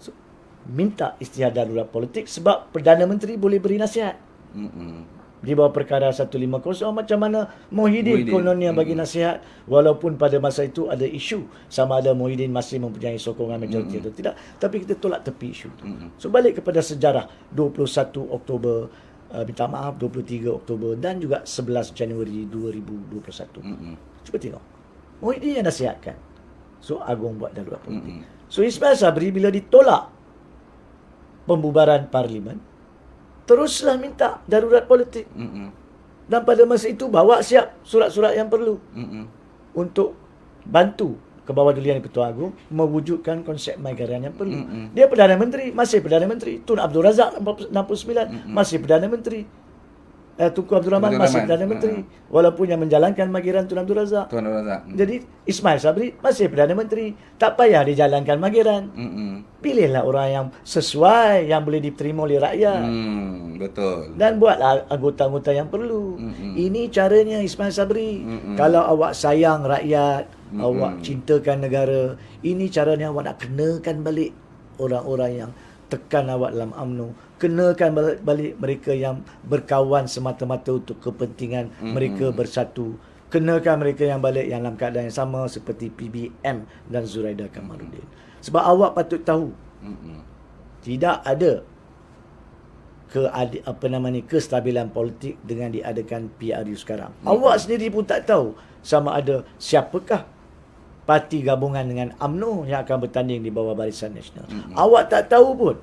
So, minta istihadah darurat politik sebab Perdana Menteri boleh beri nasihat. Hmm di bawah perkara 150 macam mana Muhyiddin, Muhyiddin. kononnya hmm. bagi nasihat walaupun pada masa itu ada isu sama ada Muhyiddin masih mempunyai sokongan majoriti mm-hmm. atau tidak tapi kita tolak tepi isu tu. Mm-hmm. So balik kepada sejarah 21 Oktober uh, minta maaf 23 Oktober dan juga 11 Januari 2021. Mm-hmm. Hmm. Cuba tengok. Muhyiddin yang nasihatkan. So Agong buat darurat politik. Mm-hmm. Hmm. So Ismail Sabri bila ditolak pembubaran parlimen teruslah minta darurat politik. Mm-mm. Dan pada masa itu bawa siap surat-surat yang perlu Mm-mm. untuk bantu ke bawah dulian Ketua Agung mewujudkan konsep migran yang perlu. Mm-mm. Dia Perdana Menteri, masih Perdana Menteri. Tun Abdul Razak 69, Mm-mm. masih Perdana Menteri eh, Tunku Abdul Rahman masih Perdana Menteri. Ha. Walaupun yang menjalankan magiran Tun Abdul Razak. Tuan Abdul Razak. Hmm. Jadi Ismail Sabri masih Perdana Menteri. Tak payah dijalankan magiran. Hmm. Pilihlah orang yang sesuai, yang boleh diterima oleh rakyat. Hmm. Betul. Dan buatlah anggota-anggota yang perlu. Hmm. Ini caranya Ismail Sabri. Hmm. Kalau awak sayang rakyat, hmm. awak cintakan negara, ini caranya awak nak kenakan balik orang-orang yang tekan awak dalam UMNO kenakan balik mereka yang berkawan semata-mata untuk kepentingan mm-hmm. mereka bersatu kenakan mereka yang balik yang dalam keadaan yang sama seperti PBM dan Zuraida Kamaluddin sebab awak patut tahu mm-hmm. tidak ada ke apa nama ni kestabilan politik dengan diadakan PRU sekarang mm-hmm. awak sendiri pun tak tahu sama ada siapakah parti gabungan dengan AMNO yang akan bertanding di bawah barisan nasional mm-hmm. awak tak tahu pun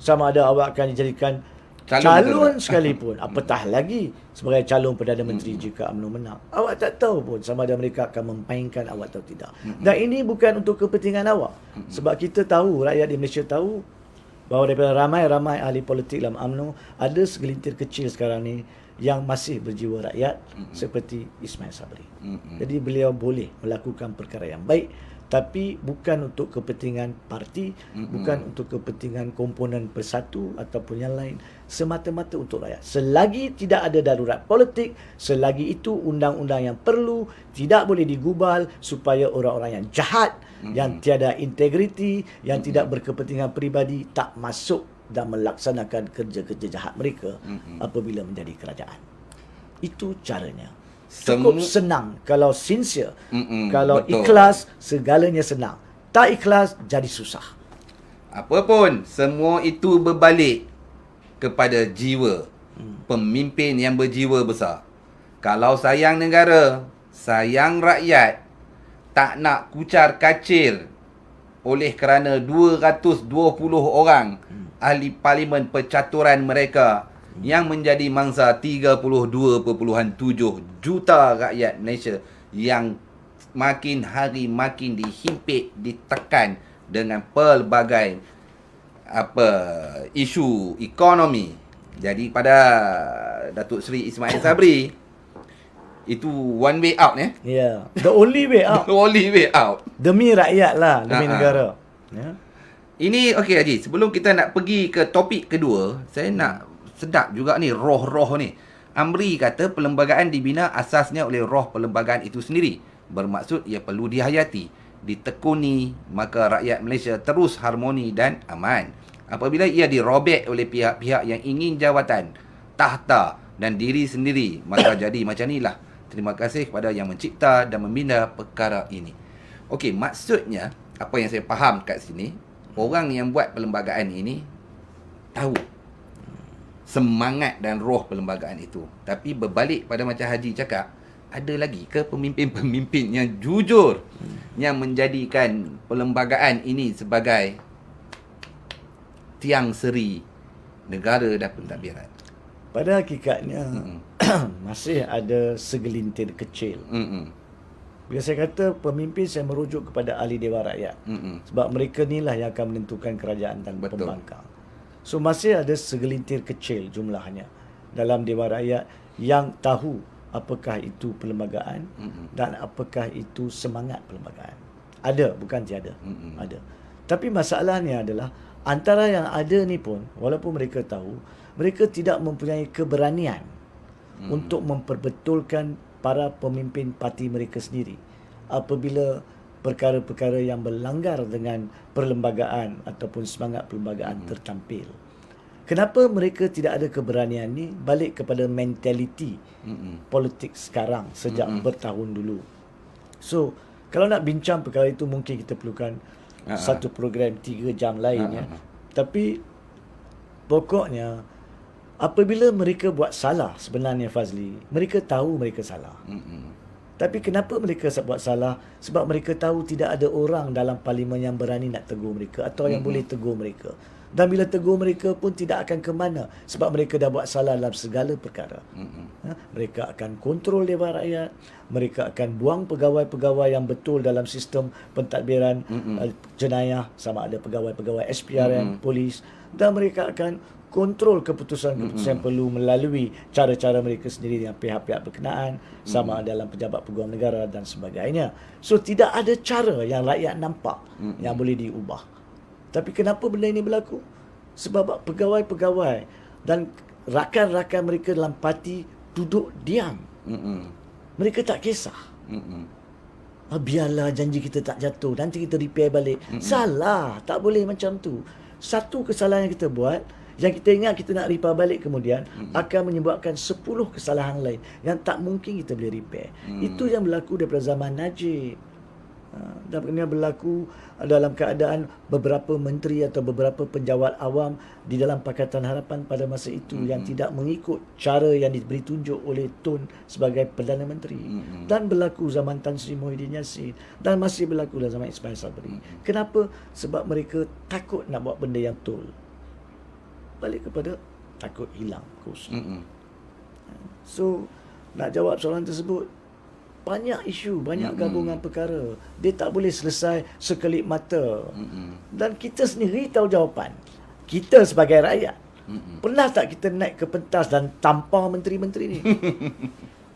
sama ada awak akan dijadikan calon, calon sekalipun apatah lagi sebagai calon perdana menteri hmm. jika UMNO menang awak tak tahu pun sama ada mereka akan mempainkan awak atau tidak hmm. dan ini bukan untuk kepentingan awak hmm. sebab kita tahu rakyat di Malaysia tahu bahawa daripada ramai-ramai ahli politik dalam UMNO ada segelintir kecil sekarang ni yang masih berjiwa rakyat mm-hmm. seperti Ismail Sabri. Mm-hmm. Jadi beliau boleh melakukan perkara yang baik tapi bukan untuk kepentingan parti mm-hmm. bukan untuk kepentingan komponen persatu ataupun yang lain semata-mata untuk rakyat selagi tidak ada darurat politik selagi itu undang-undang yang perlu tidak boleh digubal supaya orang-orang yang jahat mm-hmm. yang tiada integriti yang mm-hmm. tidak berkepentingan pribadi tak masuk dan melaksanakan kerja-kerja jahat mereka mm-hmm. apabila menjadi kerajaan itu caranya cukup senang kalau sincere. Mm-mm, kalau betul. ikhlas segalanya senang. Tak ikhlas jadi susah. Apa pun semua itu berbalik kepada jiwa hmm. pemimpin yang berjiwa besar. Kalau sayang negara, sayang rakyat, tak nak kucar kacir oleh kerana 220 orang hmm. ahli parlimen pecaturan mereka yang menjadi mangsa 32.7 juta rakyat Malaysia yang makin hari makin dihimpit ditekan dengan pelbagai apa isu ekonomi. Jadi pada Datuk Seri Ismail Sabri itu one way out eh? ya. Yeah. The only way out. The only way out. Demi rakyat lah, demi uh-huh. negara. Ya. Yeah. Ini okey Haji, sebelum kita nak pergi ke topik kedua, saya nak sedap juga ni roh-roh ni. Amri kata perlembagaan dibina asasnya oleh roh perlembagaan itu sendiri. Bermaksud ia perlu dihayati, ditekuni, maka rakyat Malaysia terus harmoni dan aman. Apabila ia dirobek oleh pihak-pihak yang ingin jawatan, tahta dan diri sendiri, maka jadi macam inilah. Terima kasih kepada yang mencipta dan membina perkara ini. Okey, maksudnya apa yang saya faham kat sini, orang yang buat perlembagaan ini tahu semangat dan roh perlembagaan itu. Tapi berbalik pada macam Haji cakap, ada lagi ke pemimpin-pemimpin yang jujur hmm. yang menjadikan perlembagaan ini sebagai tiang seri negara dan pentadbiran? Pada hakikatnya, masih ada segelintir kecil. mm Bila saya kata pemimpin, saya merujuk kepada ahli Dewan Rakyat. mm Sebab mereka inilah yang akan menentukan kerajaan dan pembangkang. So masih ada segelintir kecil jumlahnya dalam Dewan Rakyat yang tahu apakah itu perlembagaan mm-hmm. dan apakah itu semangat perlembagaan. Ada, bukan tiada. Mm-hmm. Ada. Tapi masalahnya adalah antara yang ada ni pun walaupun mereka tahu, mereka tidak mempunyai keberanian mm-hmm. untuk memperbetulkan para pemimpin parti mereka sendiri apabila perkara-perkara yang berlanggar dengan perlembagaan ataupun semangat perlembagaan hmm. tertampil. Kenapa mereka tidak ada keberanian ni balik kepada mentaliti hmm. politik sekarang sejak hmm. bertahun dulu. So, kalau nak bincang perkara itu mungkin kita perlukan uh-huh. satu program tiga jam lainnya. Ha, uh-huh. Tapi pokoknya apabila mereka buat salah sebenarnya Fazli, mereka tahu mereka salah. Hmm. hmm. Tapi kenapa mereka buat salah? Sebab mereka tahu tidak ada orang dalam parlimen yang berani nak tegur mereka atau mm-hmm. yang mhm. boleh tegur mereka. Dan bila tegur mereka pun tidak akan ke mana sebab mereka dah buat salah dalam segala perkara. Mm-hmm. Ha? Mereka akan kontrol lewat rakyat, mereka akan buang pegawai-pegawai yang betul dalam sistem pentadbiran mm-hmm. uh, jenayah sama ada pegawai-pegawai SPRM, mm-hmm. polis dan mereka akan kontrol keputusan mm-hmm. keputusan perlu melalui cara-cara mereka sendiri dengan pihak-pihak berkenaan mm-hmm. sama dalam pejabat peguam negara dan sebagainya. So tidak ada cara yang rakyat nampak mm-hmm. yang boleh diubah. Tapi kenapa benda ini berlaku? Sebab pegawai-pegawai dan rakan-rakan mereka dalam parti duduk diam. Mm-hmm. Mereka tak kisah. Mm-hmm. Biarlah janji kita tak jatuh. Nanti kita repair balik. Mm-hmm. Salah. Tak boleh macam tu. Satu kesalahan yang kita buat, yang kita ingat kita nak repair balik kemudian mm-hmm. akan menyebabkan 10 kesalahan lain yang tak mungkin kita boleh repair. Mm. Itu yang berlaku daripada zaman Najib. Ha, dan ini berlaku dalam keadaan beberapa menteri atau beberapa penjawat awam di dalam Pakatan Harapan pada masa itu mm-hmm. yang hmm. tidak mengikut cara yang diberi tunjuk oleh Tun sebagai Perdana Menteri. Mm-hmm. Dan berlaku zaman Tan Sri Muhyiddin Yassin dan masih berlaku zaman Ismail Sabri. Mm-hmm. Kenapa? Sebab mereka takut nak buat benda yang betul balik kepada takut hilang khusus. Mm-mm. So nak jawab soalan tersebut banyak isu, banyak Mm-mm. gabungan perkara. Dia tak boleh selesai sekelip mata. Mm-mm. Dan kita sendiri tahu jawapan. Kita sebagai rakyat. Mm-mm. Pernah tak kita naik ke pentas dan tampar menteri-menteri ni?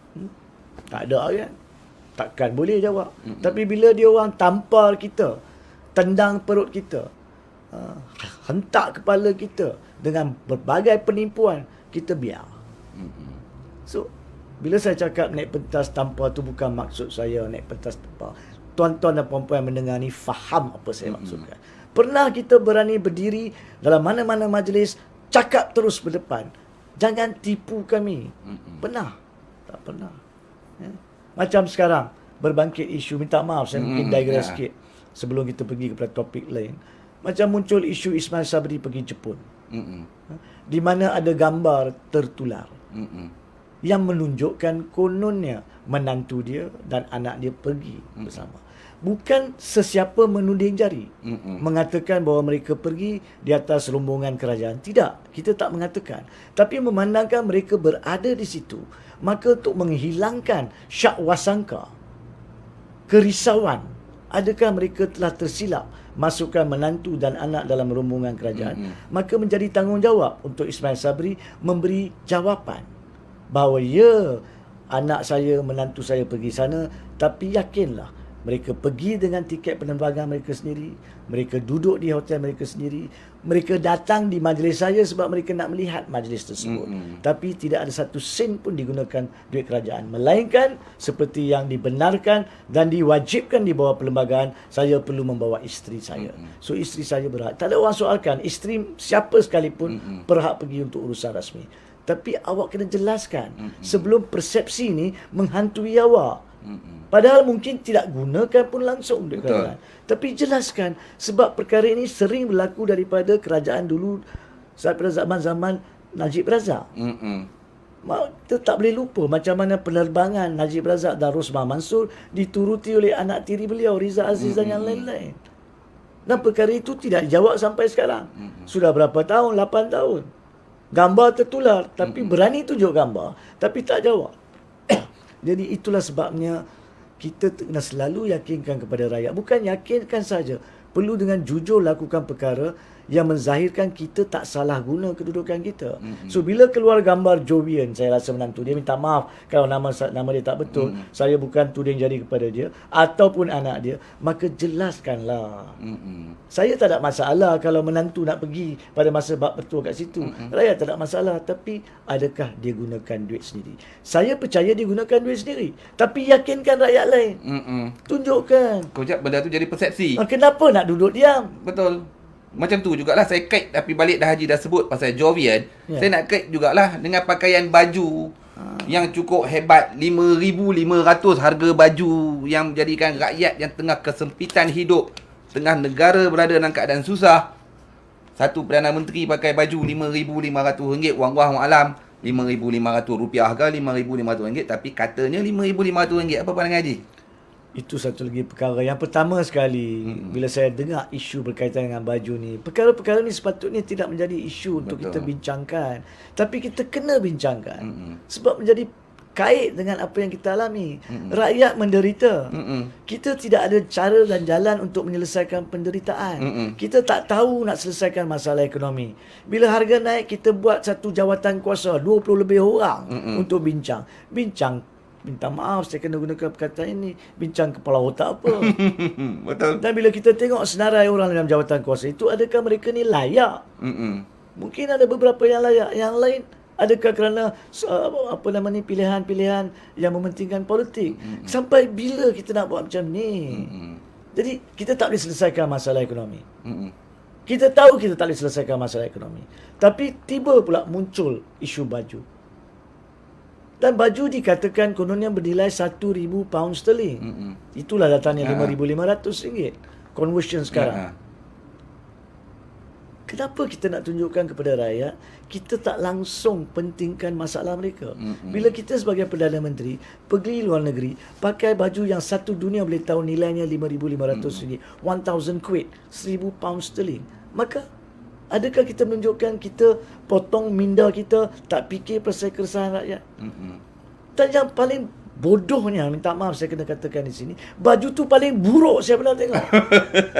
Hmm? tak ada kan? Takkan boleh jawab. Mm-mm. Tapi bila dia orang tampar kita, tendang perut kita, ha, hentak kepala kita, dengan berbagai penipuan kita biar. So bila saya cakap naik pentas tanpa tu bukan maksud saya naik pentas tanpa. Tuan-tuan dan puan-puan mendengar ni faham apa saya maksudkan. Pernah kita berani berdiri dalam mana-mana majlis cakap terus berdepan. Jangan tipu kami. Pernah. Tak pernah. Ya? Macam sekarang berbangkit isu minta maaf saya mungkin digress yeah. sikit sebelum kita pergi kepada topik lain. Macam muncul isu Ismail Sabri pergi Jepun. Mm-mm. Ha? Di mana ada gambar tertular. Mm-mm. Yang menunjukkan kononnya menantu dia dan anak dia pergi Mm-mm. bersama. Bukan sesiapa menuding jari. Mm-mm. Mengatakan bahawa mereka pergi di atas rombongan kerajaan. Tidak. Kita tak mengatakan. Tapi memandangkan mereka berada di situ. Maka untuk menghilangkan syak wasangka. Kerisauan. Adakah mereka telah tersilap masukkan menantu dan anak dalam rombongan kerajaan mm-hmm. maka menjadi tanggungjawab untuk Ismail Sabri memberi jawapan bahawa ya anak saya menantu saya pergi sana tapi yakinlah mereka pergi dengan tiket penerbangan mereka sendiri mereka duduk di hotel mereka sendiri mereka datang di majlis saya sebab mereka nak melihat majlis tersebut. Mm-hmm. Tapi tidak ada satu sen pun digunakan duit kerajaan. Melainkan seperti yang dibenarkan dan diwajibkan di bawah perlembagaan, saya perlu membawa isteri saya. Mm-hmm. So isteri saya berhak. Tak ada orang soalkan, isteri siapa sekalipun mm-hmm. berhak pergi untuk urusan rasmi. Tapi awak kena jelaskan mm-hmm. sebelum persepsi ini menghantui awak. Mm-mm. Padahal mungkin tidak gunakan pun langsung dia Betul. Tapi jelaskan sebab perkara ini sering berlaku daripada kerajaan dulu daripada zaman-zaman Najib Razak. Mau kita tak boleh lupa macam mana penerbangan Najib Razak dan Rosmah Mansur dituruti oleh anak tiri beliau Riza Aziz dan yang lain-lain. Dan perkara itu tidak dijawab sampai sekarang. Sudah berapa tahun? 8 tahun. Gambar tertular tapi berani tunjuk gambar tapi tak jawab. Jadi itulah sebabnya kita kena selalu yakinkan kepada rakyat. Bukan yakinkan saja. Perlu dengan jujur lakukan perkara yang menzahirkan kita tak salah guna kedudukan kita. Mm-hmm. So bila keluar gambar Jovian, saya rasa menantu dia minta maaf kalau nama nama dia tak betul, mm-hmm. saya bukan tuding jari kepada dia ataupun anak dia, maka jelaskanlah. Mm-hmm. Saya tak ada masalah kalau menantu nak pergi pada masa bab pertua kat situ. Mm-hmm. Rakyat tak ada masalah tapi adakah dia gunakan duit sendiri? Saya percaya dia gunakan duit sendiri, tapi yakinkan rakyat lain. Mm-hmm. Tunjukkan. Kau benda tu jadi persepsi. Ah, kenapa nak duduk diam? Betul. Macam tu jugalah saya kait tapi balik dah Haji dah sebut pasal Jovian. Yeah. Saya nak kait jugalah dengan pakaian baju ha. yang cukup hebat 5500 harga baju yang menjadikan rakyat yang tengah kesempitan hidup, tengah negara berada dalam keadaan susah. Satu Perdana Menteri pakai baju RM5,500 wang wah alam RM5,500 rupiah ke RM5,500 tapi katanya RM5,500 apa pandangan Haji? Itu satu lagi perkara. Yang pertama sekali, hmm. bila saya dengar isu berkaitan dengan baju ni, perkara-perkara ni sepatutnya tidak menjadi isu Betul. untuk kita bincangkan. Tapi kita kena bincangkan. Hmm. Sebab menjadi kait dengan apa yang kita alami. Hmm. Rakyat menderita. Hmm. Kita tidak ada cara dan jalan untuk menyelesaikan penderitaan. Hmm. Kita tak tahu nak selesaikan masalah ekonomi. Bila harga naik, kita buat satu jawatan kuasa, 20 lebih orang hmm. untuk bincang. Bincang minta maaf saya kena gunakan perkataan ini bincang kepala otak apa betul dan bila kita tengok senarai orang dalam jawatan kuasa itu adakah mereka ni layak Mm-mm. mungkin ada beberapa yang layak yang lain adakah kerana uh, apa nama ni pilihan-pilihan yang mementingkan politik Mm-mm. sampai bila kita nak buat macam ni Mm-mm. jadi kita tak boleh selesaikan masalah ekonomi Mm-mm. kita tahu kita tak boleh selesaikan masalah ekonomi tapi tiba pula muncul isu baju dan baju dikatakan kononnya bernilai 1000 pound sterling. Hmm. Itulah datangnya 5500 ya. ringgit. Conversion sekarang. Ya. Kenapa kita nak tunjukkan kepada rakyat kita tak langsung pentingkan masalah mereka? Mm-hmm. Bila kita sebagai Perdana Menteri pergi luar negeri pakai baju yang satu dunia boleh tahu nilainya 5500 mm-hmm. ringgit, 1000 quid, 1000 pound sterling. Maka Adakah kita menunjukkan kita potong minda kita tak fikir pasal keresahan rakyat? Mm-hmm. yang paling bodohnya, minta maaf saya kena katakan di sini, baju tu paling buruk saya pernah tengok.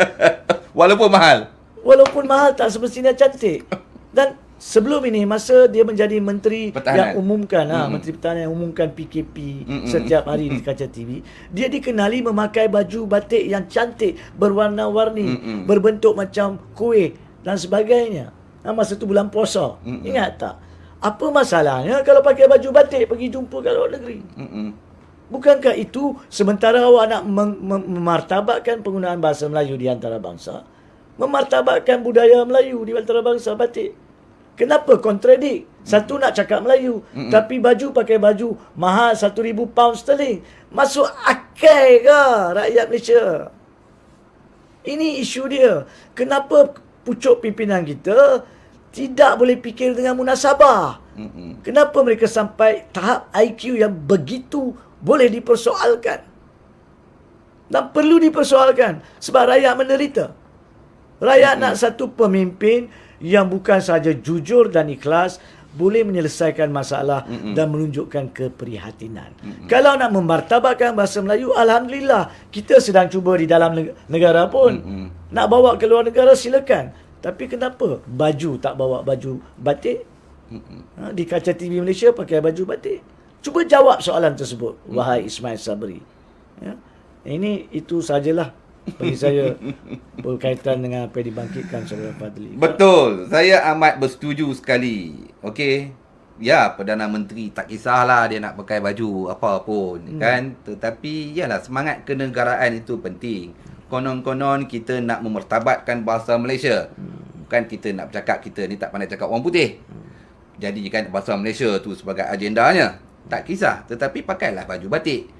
Walaupun mahal? Walaupun mahal, tak semestinya cantik. Dan sebelum ini, masa dia menjadi menteri pertahanan. yang umumkan, mm-hmm. ha, menteri pertahanan yang umumkan PKP mm-hmm. setiap hari mm-hmm. di kaca TV, dia dikenali memakai baju batik yang cantik, berwarna-warni, mm-hmm. berbentuk macam kuih dan sebagainya. Nah, masa tu bulan puasa. Mm-mm. Ingat tak? Apa masalahnya kalau pakai baju batik pergi jumpa kat luar negeri? Mm-mm. Bukankah itu sementara awak nak mem- mem- memartabatkan penggunaan bahasa Melayu di antara bangsa? Memartabatkan budaya Melayu di antara bangsa batik? Kenapa kontradik? Satu nak cakap Melayu, Mm-mm. tapi baju pakai baju mahal satu ribu pound sterling. Masuk akal ke rakyat Malaysia? Ini isu dia. Kenapa pucuk pimpinan kita tidak boleh fikir dengan munasabah. Mm-hmm. Kenapa mereka sampai tahap IQ yang begitu boleh dipersoalkan? Dan perlu dipersoalkan sebab rakyat menderita. Rakyat mm-hmm. nak satu pemimpin yang bukan saja jujur dan ikhlas, boleh menyelesaikan masalah Mm-mm. dan menunjukkan keprihatinan. Mm-mm. Kalau nak memartabatkan bahasa Melayu, alhamdulillah kita sedang cuba di dalam negara pun Mm-mm. nak bawa ke luar negara silakan. Tapi kenapa baju tak bawa baju batik? Ha, di kaca TV Malaysia pakai baju batik. Cuba jawab soalan tersebut, Mm-mm. wahai Ismail Sabri. Ya? Ini itu sajalah bagi saya berkaitan dengan apa yang dibangkitkan saudara Fadli. Betul. Saya amat bersetuju sekali. Okey. Ya, Perdana Menteri tak kisahlah dia nak pakai baju apa pun hmm. kan. Tetapi ialah semangat kenegaraan itu penting. Konon-konon kita nak memertabatkan bahasa Malaysia. Hmm. Bukan kita nak bercakap kita ni tak pandai cakap orang putih. Hmm. Jadi kan bahasa Malaysia tu sebagai agendanya. Tak kisah. Tetapi pakailah baju batik.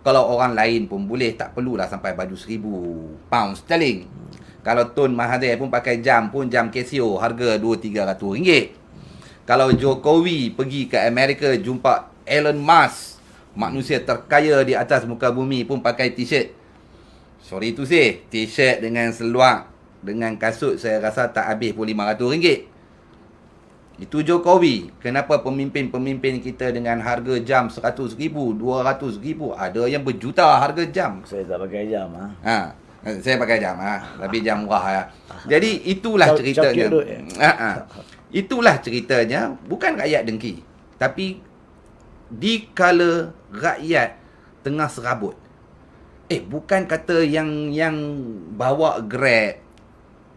Kalau orang lain pun boleh Tak perlulah sampai baju seribu pound sterling Kalau Tun Mahathir pun pakai jam pun Jam Casio harga dua-tiga ratus ringgit Kalau Jokowi pergi ke Amerika Jumpa Elon Musk Manusia terkaya di atas muka bumi pun pakai t-shirt Sorry tu sih T-shirt dengan seluar Dengan kasut saya rasa tak habis pun lima ratus ringgit itu Jokowi. Kenapa pemimpin-pemimpin kita dengan harga jam seratus ribu, dua ratus ribu Ada yang berjuta harga jam Saya tak pakai jam ha? Ha. Saya pakai jam ha. Ah. Tapi jam murah ya. Jadi itulah ceritanya ya. ha -ha. Itulah ceritanya Bukan rakyat dengki Tapi di kala rakyat tengah serabut Eh bukan kata yang yang bawa grab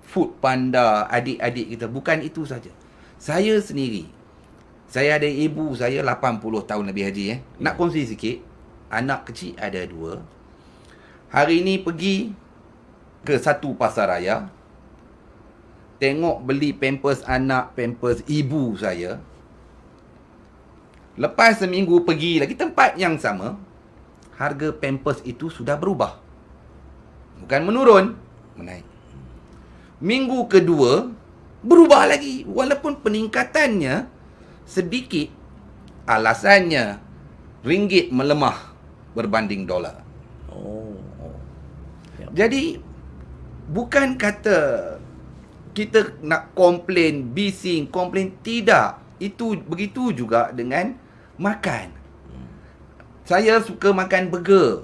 Food panda adik-adik kita Bukan itu saja saya sendiri Saya ada ibu saya 80 tahun lebih haji eh. Ya. Nak kongsi sikit Anak kecil ada dua Hari ini pergi Ke satu pasar raya Tengok beli pampers anak Pampers ibu saya Lepas seminggu pergi lagi tempat yang sama Harga pampers itu sudah berubah Bukan menurun Menaik Minggu kedua berubah lagi walaupun peningkatannya sedikit alasannya ringgit melemah berbanding dolar. Oh. Yep. Ya. Jadi bukan kata kita nak komplain bising, komplain tidak. Itu begitu juga dengan makan. Hmm. Saya suka makan burger.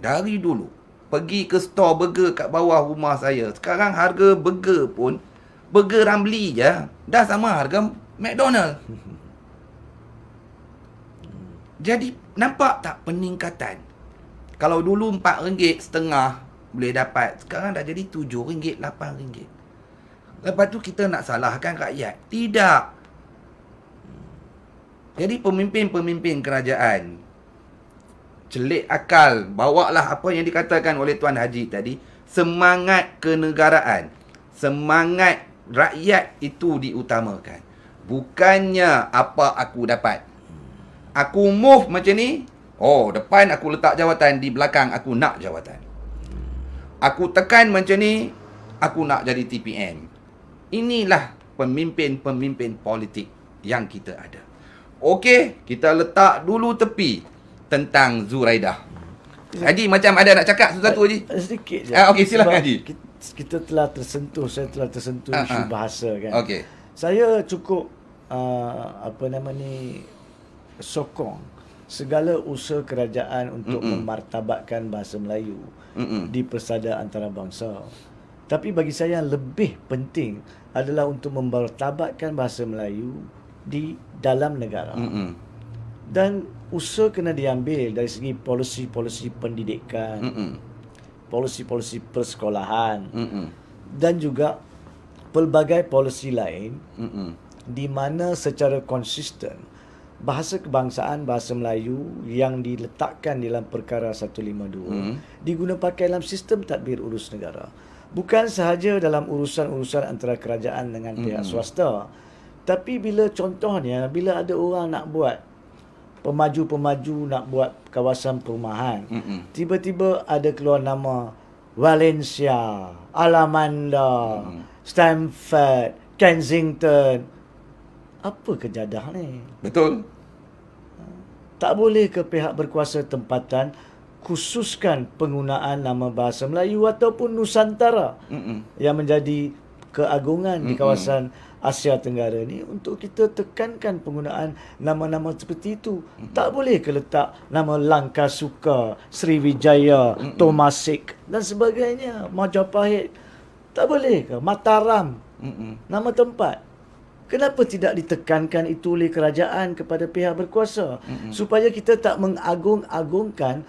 Dari dulu pergi ke store burger kat bawah rumah saya. Sekarang harga burger pun Burger Ramli je dah sama harga McDonald. Hmm. Jadi nampak tak peningkatan? Kalau dulu RM4 setengah boleh dapat, sekarang dah jadi RM7, RM8. Lepas tu kita nak salahkan rakyat. Tidak. Jadi pemimpin-pemimpin kerajaan celik akal, bawalah apa yang dikatakan oleh Tuan Haji tadi, semangat kenegaraan, semangat rakyat itu diutamakan bukannya apa aku dapat aku move macam ni oh depan aku letak jawatan di belakang aku nak jawatan aku tekan macam ni aku nak jadi TPM inilah pemimpin-pemimpin politik yang kita ada okey kita letak dulu tepi tentang Zuraidah Haji macam ada nak cakap satu Haji. Eh, sedikit je. Ah, okey silakan Haji. Kita telah tersentuh, saya telah tersentuh ah, isu ah. bahasa kan. Okey. Saya cukup uh, apa nama ni sokong segala usaha kerajaan untuk Mm-mm. memartabatkan bahasa Melayu Mm-mm. di persada antarabangsa. Tapi bagi saya yang lebih penting adalah untuk memartabatkan bahasa Melayu di dalam negara. Mm-mm dan usaha kena diambil dari segi polisi-polisi pendidikan Mm-mm. polisi-polisi persekolahan Mm-mm. dan juga pelbagai polisi lain Mm-mm. di mana secara konsisten bahasa kebangsaan bahasa Melayu yang diletakkan dalam perkara 152 mm. pakai dalam sistem tadbir urus negara bukan sahaja dalam urusan-urusan antara kerajaan dengan pihak mm. swasta tapi bila contohnya bila ada orang nak buat pemaju-pemaju nak buat kawasan perumahan. Mm-mm. Tiba-tiba ada keluar nama Valencia, Alamanda, mm-hmm. Stamford, Kensington. Apa kejadah ni? Betul. Tak boleh ke pihak berkuasa tempatan khususkan penggunaan nama bahasa Melayu ataupun Nusantara Mm-mm. yang menjadi keagungan Mm-mm. di kawasan Asia Tenggara ni untuk kita tekankan penggunaan nama-nama seperti itu. Mm-hmm. Tak boleh ke letak nama Langka Suka, Sriwijaya, mm-hmm. Tomasik dan sebagainya, Majapahit. Tak boleh ke Mataram? Mm-hmm. Nama tempat. Kenapa tidak ditekankan itu oleh kerajaan kepada pihak berkuasa mm-hmm. supaya kita tak mengagung-agungkan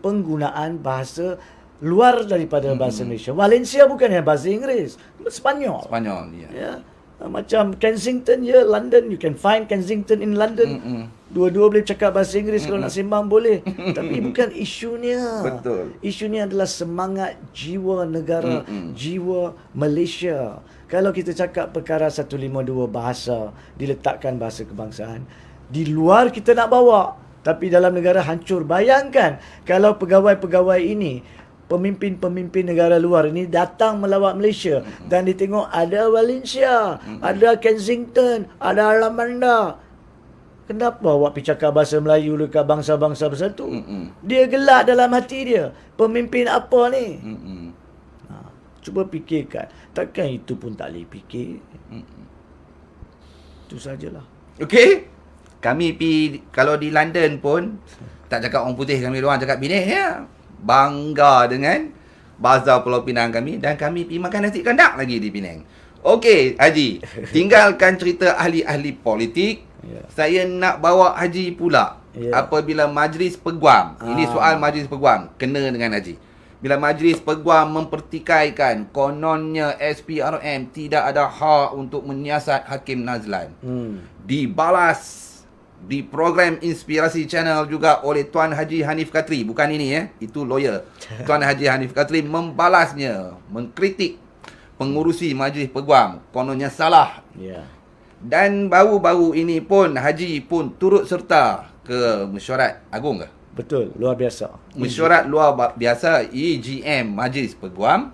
penggunaan bahasa luar daripada bahasa mm-hmm. Malaysia. Valencia bukannya bahasa Inggeris, Spanyol. Spanyol, ya. Yeah. Yeah. Ah, macam Kensington ya London you can find Kensington in London mm-hmm. dua-dua boleh cakap bahasa Inggeris mm-hmm. kalau nak sembang boleh tapi bukan isunya betul isunya adalah semangat jiwa negara mm-hmm. jiwa Malaysia kalau kita cakap perkara 152 bahasa diletakkan bahasa kebangsaan di luar kita nak bawa tapi dalam negara hancur bayangkan kalau pegawai-pegawai ini pemimpin-pemimpin negara luar ini datang melawat Malaysia hmm dan ditengok ada Valencia, hmm ada Kensington, ada Alam Kenapa awak pergi cakap bahasa Melayu dekat bangsa-bangsa bersatu? hmm Dia gelak dalam hati dia. Pemimpin apa ni? Mm-hmm. Ha, cuba fikirkan. Takkan itu pun tak boleh fikir. Mm-hmm. Itu sajalah. Okey. Kami pergi, kalau di London pun, tak cakap orang putih kami doang cakap bini. Ya bangga dengan bazar Pulau Pinang kami dan kami pergi makan nasi kandak lagi di Pinang. Okey, Haji, tinggalkan cerita ahli-ahli politik. Yeah. Saya nak bawa Haji pula. Yeah. Apabila majlis peguam, ah. ini soal majlis peguam kena dengan Haji. Bila majlis peguam mempertikaikan kononnya SPRM tidak ada hak untuk menyiasat Hakim Nazlan. Hmm. Dibalas di program inspirasi channel juga oleh Tuan Haji Hanif Katri bukan ini ya eh? itu lawyer Tuan Haji Hanif Katri membalasnya mengkritik pengurusi majlis peguam kononnya salah yeah. dan baru-baru ini pun Haji pun turut serta ke mesyuarat agung ke betul luar biasa mesyuarat luar biasa EGM majlis peguam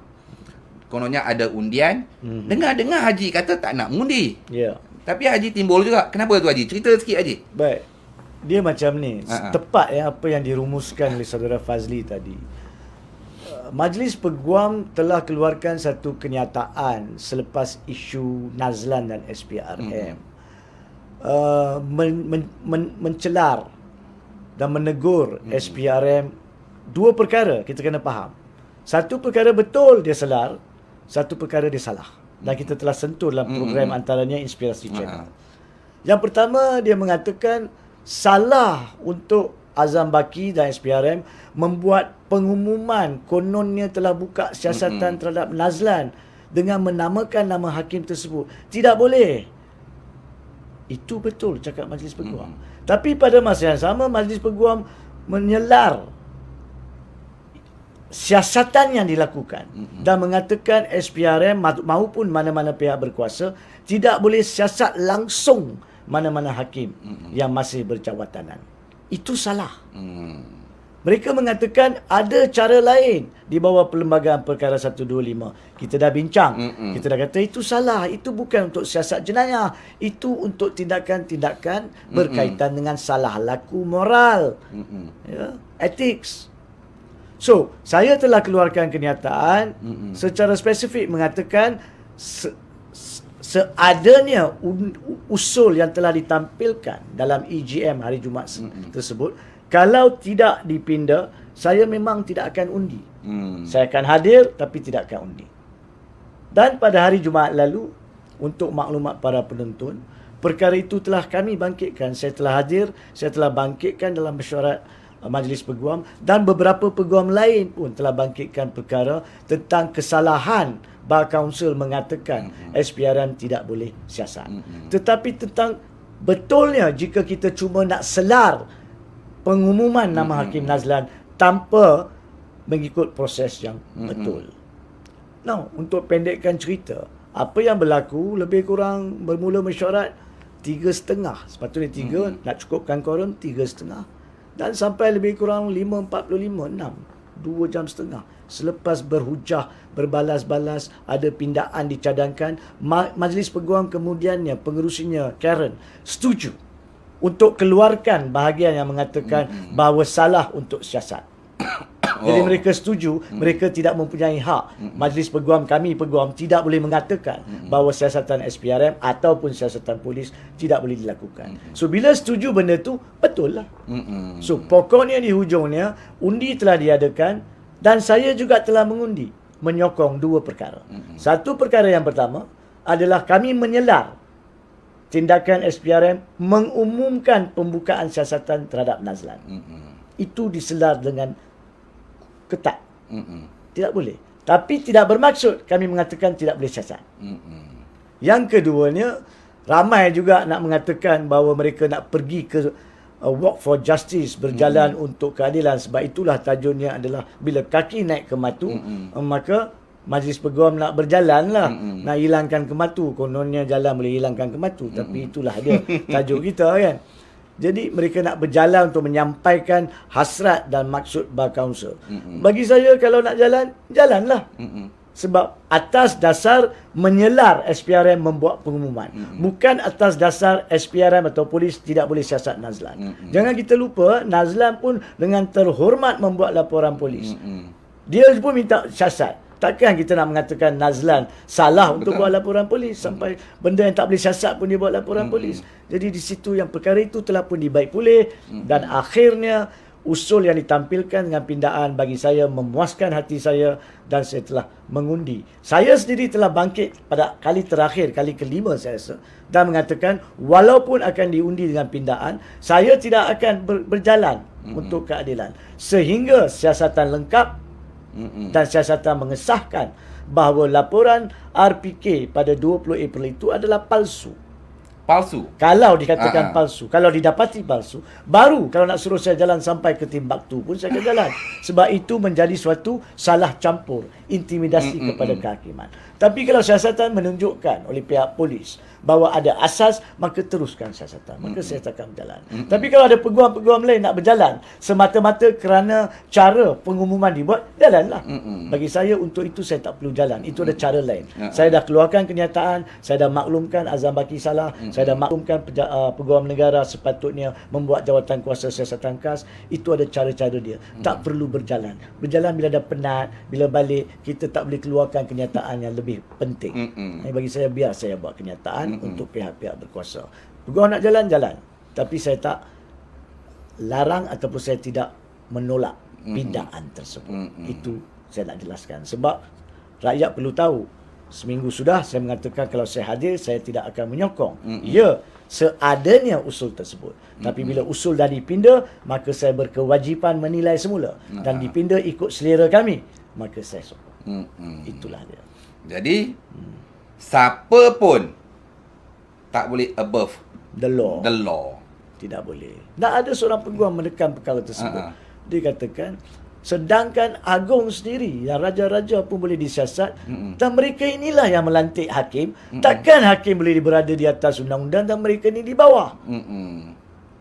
kononnya ada undian mm-hmm. dengar-dengar Haji kata tak nak mengundi yeah. Tapi Haji timbul juga. Kenapa tu Haji? Cerita sikit Haji. Baik. Dia macam ni. Uh-huh. Tepat ya apa yang dirumuskan oleh saudara Fazli tadi. Uh, majlis Peguam telah keluarkan satu kenyataan selepas isu Nazlan dan SPRM. Hmm. Uh, men, men, men, mencelar dan menegur hmm. SPRM dua perkara kita kena faham. Satu perkara betul dia selar, satu perkara dia salah dan kita telah sentuh dalam program mm-hmm. antaranya inspirasi channel. Uh-huh. Yang pertama dia mengatakan salah untuk Azam Baki dan SPRM membuat pengumuman kononnya telah buka siasatan mm-hmm. terhadap Nazlan dengan menamakan nama hakim tersebut. Tidak boleh. Itu betul cakap Majlis Peguam. Mm-hmm. Tapi pada masa yang sama Majlis Peguam menyelar siasatan yang dilakukan mm-hmm. dan mengatakan SPRM maupun mana-mana pihak berkuasa tidak boleh siasat langsung mana-mana hakim mm-hmm. yang masih bercawatanan. Itu salah. Mm-hmm. Mereka mengatakan ada cara lain di bawah Perlembagaan Perkara 125. Kita dah bincang. Mm-hmm. Kita dah kata itu salah. Itu bukan untuk siasat jenayah. Itu untuk tindakan-tindakan mm-hmm. berkaitan dengan salah laku moral. Mm-hmm. Ya? Ethics. So, saya telah keluarkan kenyataan mm-hmm. secara spesifik mengatakan se- seadanya usul yang telah ditampilkan dalam EGM hari Jumaat mm-hmm. tersebut kalau tidak dipindah saya memang tidak akan undi. Mm. Saya akan hadir tapi tidak akan undi. Dan pada hari Jumaat lalu untuk maklumat para penonton, perkara itu telah kami bangkitkan. Saya telah hadir, saya telah bangkitkan dalam mesyuarat majlis peguam dan beberapa peguam lain pun telah bangkitkan perkara tentang kesalahan bar council mengatakan mm mm-hmm. SPRM tidak boleh siasat. Mm-hmm. Tetapi tentang betulnya jika kita cuma nak selar pengumuman nama mm-hmm. Hakim Nazlan tanpa mengikut proses yang betul. Now, untuk pendekkan cerita, apa yang berlaku lebih kurang bermula mesyuarat setengah, sepatutnya tiga, hmm nak cukupkan tiga setengah dan sampai lebih kurang 5.45, 6, jam setengah. Selepas berhujah, berbalas-balas, ada pindaan dicadangkan, majlis peguam kemudiannya, pengurusinya Karen, setuju untuk keluarkan bahagian yang mengatakan hmm. bahawa salah untuk siasat. Jadi oh. mereka setuju hmm. mereka tidak mempunyai hak. Hmm. Majlis Peguam kami Peguam tidak boleh mengatakan hmm. bahawa siasatan SPRM ataupun siasatan polis tidak boleh dilakukan. Hmm. So bila setuju benda tu betul lah. Hmm. So pokoknya di hujungnya undi telah diadakan dan saya juga telah mengundi menyokong dua perkara. Hmm. Satu perkara yang pertama adalah kami menyelar tindakan SPRM mengumumkan pembukaan siasatan terhadap Nazlan. Mm-hmm. Itu diselar dengan ketat. Mm-mm. Tidak boleh. Tapi tidak bermaksud kami mengatakan tidak boleh siasat. Mm-mm. Yang keduanya, ramai juga nak mengatakan bahawa mereka nak pergi ke uh, Walk for Justice, berjalan mm-hmm. untuk keadilan. Sebab itulah tajuknya adalah bila kaki naik ke matu, mm-hmm. maka majlis peguam nak berjalan lah. Mm-hmm. Nak hilangkan ke Matu. Kononnya jalan boleh hilangkan Matu, Mm-hmm. Tapi itulah dia tajuk kita kan. Jadi mereka nak berjalan untuk menyampaikan hasrat dan maksud bar kaunsel. Mm-hmm. Bagi saya kalau nak jalan, jalanlah. Mm-hmm. Sebab atas dasar menyelar SPRM membuat pengumuman. Mm-hmm. Bukan atas dasar SPRM atau polis tidak boleh siasat Nazlan. Mm-hmm. Jangan kita lupa Nazlan pun dengan terhormat membuat laporan polis. Mm-hmm. Dia pun minta siasat. Takkan kita nak mengatakan Nazlan salah Betul. untuk buat laporan polis hmm. sampai benda yang tak boleh siasat pun dia buat laporan hmm. polis. Jadi di situ yang perkara itu telah pun dibaik pulih hmm. dan akhirnya usul yang ditampilkan dengan pindaan bagi saya memuaskan hati saya dan saya telah mengundi. Saya sendiri telah bangkit pada kali terakhir, kali kelima saya rasa dan mengatakan walaupun akan diundi dengan pindaan, saya tidak akan ber- berjalan hmm. untuk keadilan sehingga siasatan lengkap dan siasatan mengesahkan bahawa laporan RPK pada 20 April itu adalah palsu. Palsu? Kalau dikatakan uh-huh. palsu. Kalau didapati palsu, baru kalau nak suruh saya jalan sampai ke Timbaktu pun saya akan jalan. Sebab itu menjadi suatu salah campur, intimidasi Mm-mm-mm. kepada kehakiman. Tapi kalau siasatan menunjukkan oleh pihak polis bahawa ada asas maka teruskan siasatan maka mm-hmm. siasatan berjalan mm-hmm. tapi kalau ada peguam-peguam lain nak berjalan semata-mata kerana cara pengumuman dibuat jalanlah mm-hmm. bagi saya untuk itu saya tak perlu jalan itu mm-hmm. ada cara lain mm-hmm. saya dah keluarkan kenyataan saya dah maklumkan azam baki salah mm-hmm. saya dah maklumkan uh, peguam negara sepatutnya membuat jawatan kuasa siasatan khas itu ada cara-cara dia mm-hmm. tak perlu berjalan berjalan bila dah penat bila balik kita tak boleh keluarkan kenyataan yang lebih penting mm-hmm. bagi saya biar saya buat kenyataan hmm. untuk pihak-pihak berkuasa. Peguam nak jalan, jalan. Tapi saya tak larang ataupun saya tidak menolak hmm. pindaan hmm. tersebut. Hmm. Itu saya nak jelaskan. Sebab rakyat perlu tahu, seminggu sudah saya mengatakan kalau saya hadir, saya tidak akan menyokong. Hmm. hmm. Ya, seadanya usul tersebut. Hmm. Tapi hmm. bila usul dah dipindah, maka saya berkewajipan menilai semula. Hmm. Dan dipindah ikut selera kami, maka saya sokong. Hmm. Itulah dia. Jadi, hmm. siapa pun tak boleh above the law. The law. Tidak boleh. Tak ada seorang peguam menekan perkara tersebut. Uh-huh. Ha, ha. Dia katakan, sedangkan agung sendiri, yang raja-raja pun boleh disiasat, uh-huh. dan mereka inilah yang melantik hakim, uh-huh. takkan hakim boleh berada di atas undang-undang dan mereka ini di bawah. Uh-huh.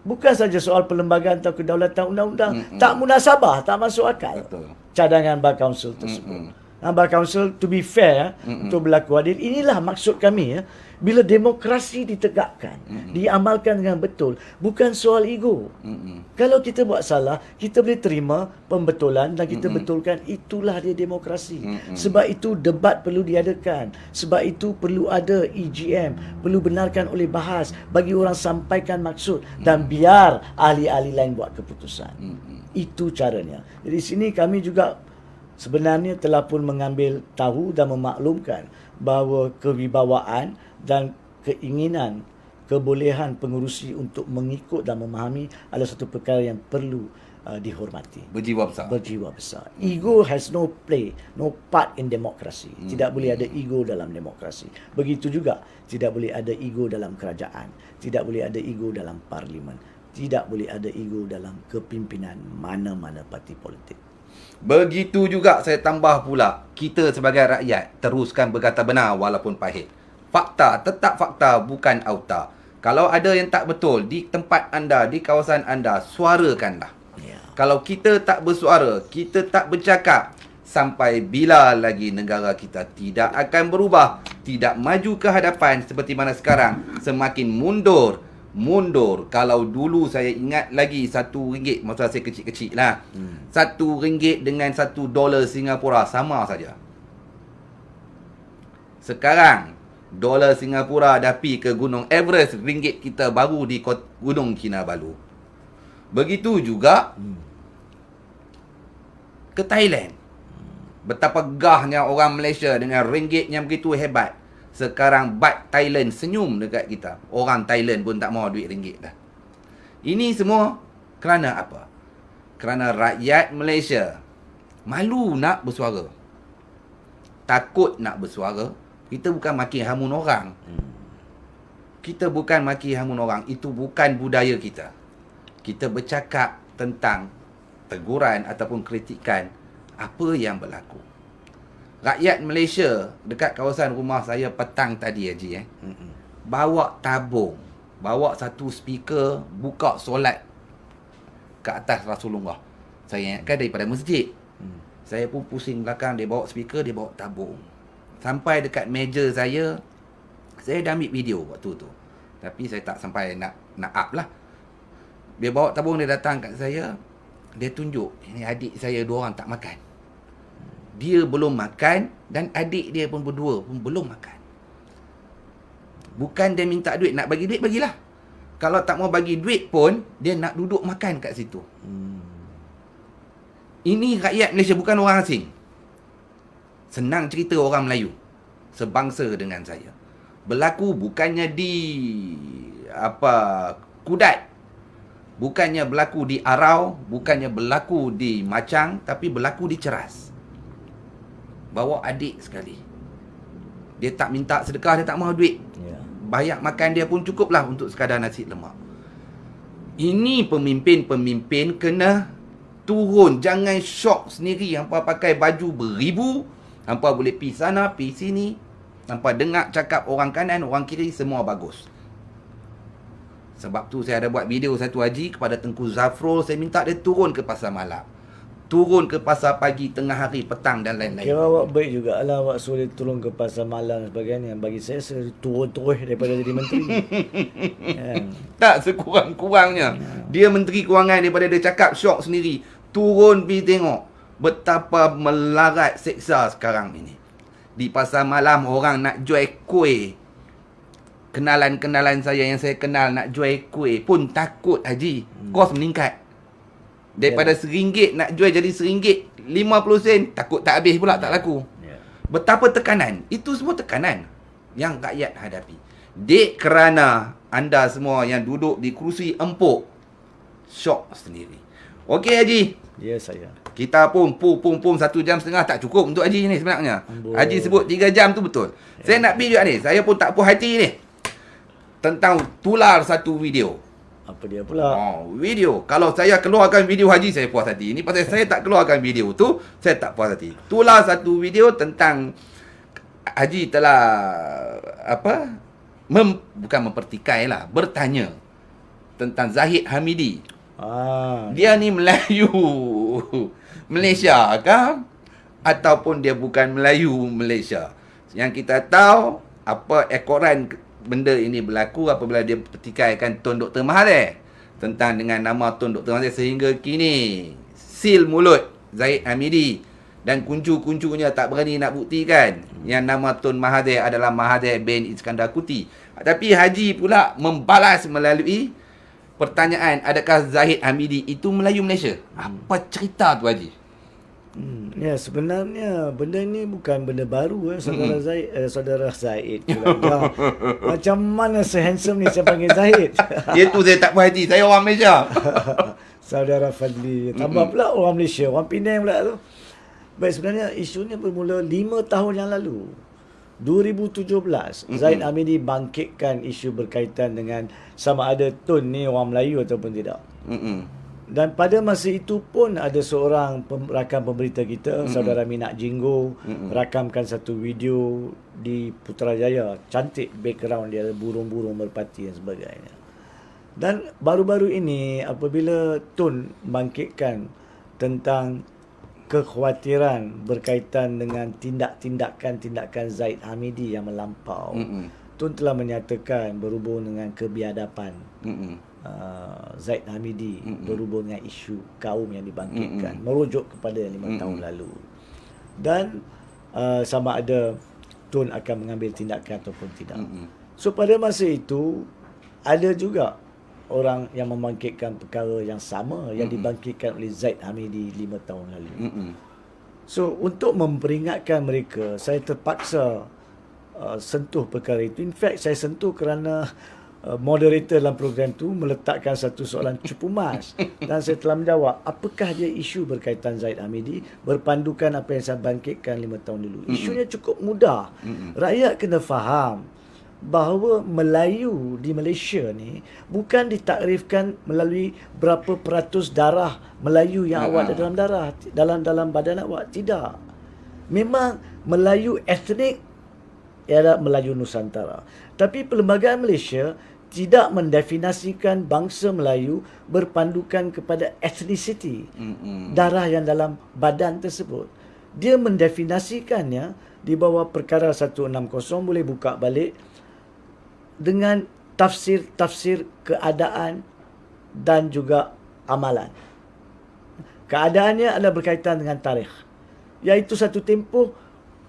Bukan saja soal perlembagaan atau kedaulatan undang-undang, uh-huh. tak munasabah, tak masuk akal. Betul. Cadangan bar kaunsel tersebut. Uh-huh. Ha, Bar Council to be fair mm-hmm. untuk berlaku adil inilah maksud kami ya bila demokrasi ditegakkan mm-hmm. diamalkan dengan betul bukan soal ego mm-hmm. kalau kita buat salah kita boleh terima pembetulan dan kita mm-hmm. betulkan itulah dia demokrasi mm-hmm. sebab itu debat perlu diadakan sebab itu perlu ada EGM perlu benarkan oleh bahas bagi orang sampaikan maksud mm-hmm. dan biar ahli-ahli lain buat keputusan mm-hmm. itu caranya jadi sini kami juga sebenarnya telah pun mengambil tahu dan memaklumkan bahawa kewibawaan dan keinginan kebolehan pengurusi untuk mengikut dan memahami adalah satu perkara yang perlu uh, dihormati. Berjiwa besar. Berjiwa besar. Ego has no play, no part in demokrasi. Hmm. Tidak boleh ada ego dalam demokrasi. Begitu juga tidak boleh ada ego dalam kerajaan, tidak boleh ada ego dalam parlimen, tidak boleh ada ego dalam kepimpinan mana-mana parti politik. Begitu juga saya tambah pula, kita sebagai rakyat teruskan berkata benar walaupun pahit. Fakta, tetap fakta bukan auta. Kalau ada yang tak betul di tempat anda, di kawasan anda, suarakanlah. Yeah. Kalau kita tak bersuara, kita tak bercakap, sampai bila lagi negara kita tidak akan berubah, tidak maju ke hadapan seperti mana sekarang, semakin mundur mundur kalau dulu saya ingat lagi satu ringgit masa saya kecil-kecil lah hmm. satu ringgit dengan satu dolar Singapura sama saja sekarang dolar Singapura dah pergi ke Gunung Everest ringgit kita baru di Gunung Kinabalu begitu juga hmm. ke Thailand betapa gahnya orang Malaysia dengan ringgit yang begitu hebat sekarang Bat Thailand senyum dekat kita. Orang Thailand pun tak mahu duit ringgit dah. Ini semua kerana apa? Kerana rakyat Malaysia malu nak bersuara. Takut nak bersuara. Kita bukan maki hamun orang. Kita bukan maki hamun orang. Itu bukan budaya kita. Kita bercakap tentang teguran ataupun kritikan apa yang berlaku rakyat Malaysia dekat kawasan rumah saya petang tadi Haji eh. Bawa tabung, bawa satu speaker, buka solat ke atas Rasulullah. Saya ingatkan daripada masjid. Mm. Saya pun pusing belakang dia bawa speaker, dia bawa tabung. Sampai dekat meja saya, saya dah ambil video waktu tu. Tapi saya tak sampai nak nak up lah. Dia bawa tabung dia datang kat saya, dia tunjuk ini adik saya dua orang tak makan dia belum makan dan adik dia pun berdua pun belum makan. Bukan dia minta duit, nak bagi duit bagilah. Kalau tak mau bagi duit pun, dia nak duduk makan kat situ. Hmm. Ini rakyat Malaysia bukan orang asing. Senang cerita orang Melayu sebangsa dengan saya. Berlaku bukannya di apa Kudat Bukannya berlaku di Arau Bukannya berlaku di Macang Tapi berlaku di Ceras bawa adik sekali. Dia tak minta sedekah, dia tak mahu duit. Yeah. Bayar makan dia pun cukuplah untuk sekadar nasi lemak. Ini pemimpin-pemimpin kena turun. Jangan shock sendiri. Hampa pakai baju beribu. Hampa boleh pergi sana, pergi sini. Hampa dengar cakap orang kanan, orang kiri, semua bagus. Sebab tu saya ada buat video satu haji kepada Tengku Zafrul. Saya minta dia turun ke Pasar Malam turun ke pasar pagi, tengah hari, petang dan lain-lain. Kira awak baik juga lah awak suruh turun ke pasar malam dan sebagainya. Bagi saya, saya turun terus daripada jadi menteri. yeah. Tak sekurang-kurangnya. Yeah. Dia menteri kewangan daripada dia cakap syok sendiri. Turun pergi tengok betapa melarat seksa sekarang ini. Di pasar malam orang nak jual kuih. Kenalan-kenalan saya yang saya kenal nak jual kuih pun takut Haji. Hmm. Kos meningkat. Daripada yeah. seringgit nak jual jadi seringgit puluh sen takut tak habis pula yeah. tak ya. laku. Yeah. Betapa tekanan. Itu semua tekanan yang rakyat hadapi. Dek kerana anda semua yang duduk di kursi empuk shock sendiri. Okey Haji. Ya yes, saya. Kita pun pum pum pum satu jam setengah tak cukup untuk Haji ni sebenarnya. Ambul. Haji sebut tiga jam tu betul. Yeah. Saya ya. nak pergi juga ni. Saya pun tak puas hati ni. Tentang tular satu video apa dia pula? Oh, video. Kalau saya keluarkan video haji, saya puas hati. Ini pasal saya tak keluarkan video tu, saya tak puas hati. Itulah satu video tentang haji telah, apa? Mem, bukan mempertikai lah, bertanya tentang Zahid Hamidi. Ah. Dia ni Melayu Malaysia kan, Ataupun dia bukan Melayu Malaysia? Yang kita tahu, apa ekoran eh, benda ini berlaku apabila dia pertikaikan Tun Dr. Mahathir eh? tentang dengan nama Tun Dr. Mahathir sehingga kini sil mulut Zaid Hamidi dan kuncu-kuncunya tak berani nak buktikan yang nama Tun Mahathir adalah Mahathir bin Iskandar Kuti. Tapi Haji pula membalas melalui pertanyaan adakah Zahid Hamidi itu Melayu Malaysia? Apa cerita tu Haji? Hmm. Ya, sebenarnya benda ni bukan benda baru eh saudara hmm. Zaid eh, saudara Zaid. Macam mana sehandsome ni saya panggil Zaid? dia Itu saya tak puas hati. Saya orang Malaysia. saudara Fadli, tambah hmm. pula orang Malaysia, orang Penang pula tu. Baik, sebenarnya isu ni bermula 5 tahun yang lalu. 2017, Zain hmm. Zaid Amidi bangkitkan isu berkaitan dengan sama ada Tun ni orang Melayu ataupun tidak. Hmm dan pada masa itu pun ada seorang pem, rakan pemberita kita mm-hmm. saudara Minak Jinggo mm-hmm. rakamkan satu video di Putrajaya cantik background dia ada burung-burung merpati dan sebagainya dan baru-baru ini apabila Tun bangkitkan tentang kekhawatiran berkaitan dengan tindak-tindakan tindakan Zaid Hamidi yang melampau mm-hmm. Tun telah menyatakan berhubung dengan kebiadapan mm-hmm. Uh, Zaid Hamidi mm-hmm. berhubung dengan isu kaum yang dibangkitkan mm-hmm. merujuk kepada lima mm-hmm. tahun lalu dan uh, sama ada Tun akan mengambil tindakan ataupun tidak mm-hmm. so pada masa itu ada juga orang yang membangkitkan perkara yang sama yang mm-hmm. dibangkitkan oleh Zaid Hamidi lima tahun lalu mm-hmm. so untuk memperingatkan mereka saya terpaksa uh, sentuh perkara itu in fact saya sentuh kerana Eh, moderator dalam program tu meletakkan satu soalan cupu mas dan saya telah menjawab apakah dia isu berkaitan Zaid Amidi berpandukan apa yang saya bangkitkan lima tahun dulu isunya cukup mudah rakyat kena faham bahawa Melayu di Malaysia ni bukan ditakrifkan melalui berapa peratus darah Melayu yang ya. awak ada dalam darah dalam dalam badan awak tidak memang Melayu etnik ialah Melayu Nusantara tapi perlembagaan Malaysia tidak mendefinisikan bangsa Melayu berpandukan kepada etnisiti mm-hmm. darah yang dalam badan tersebut dia mendefinisikannya di bawah perkara 160 boleh buka balik dengan tafsir-tafsir keadaan dan juga amalan keadaannya adalah berkaitan dengan tarikh iaitu satu tempoh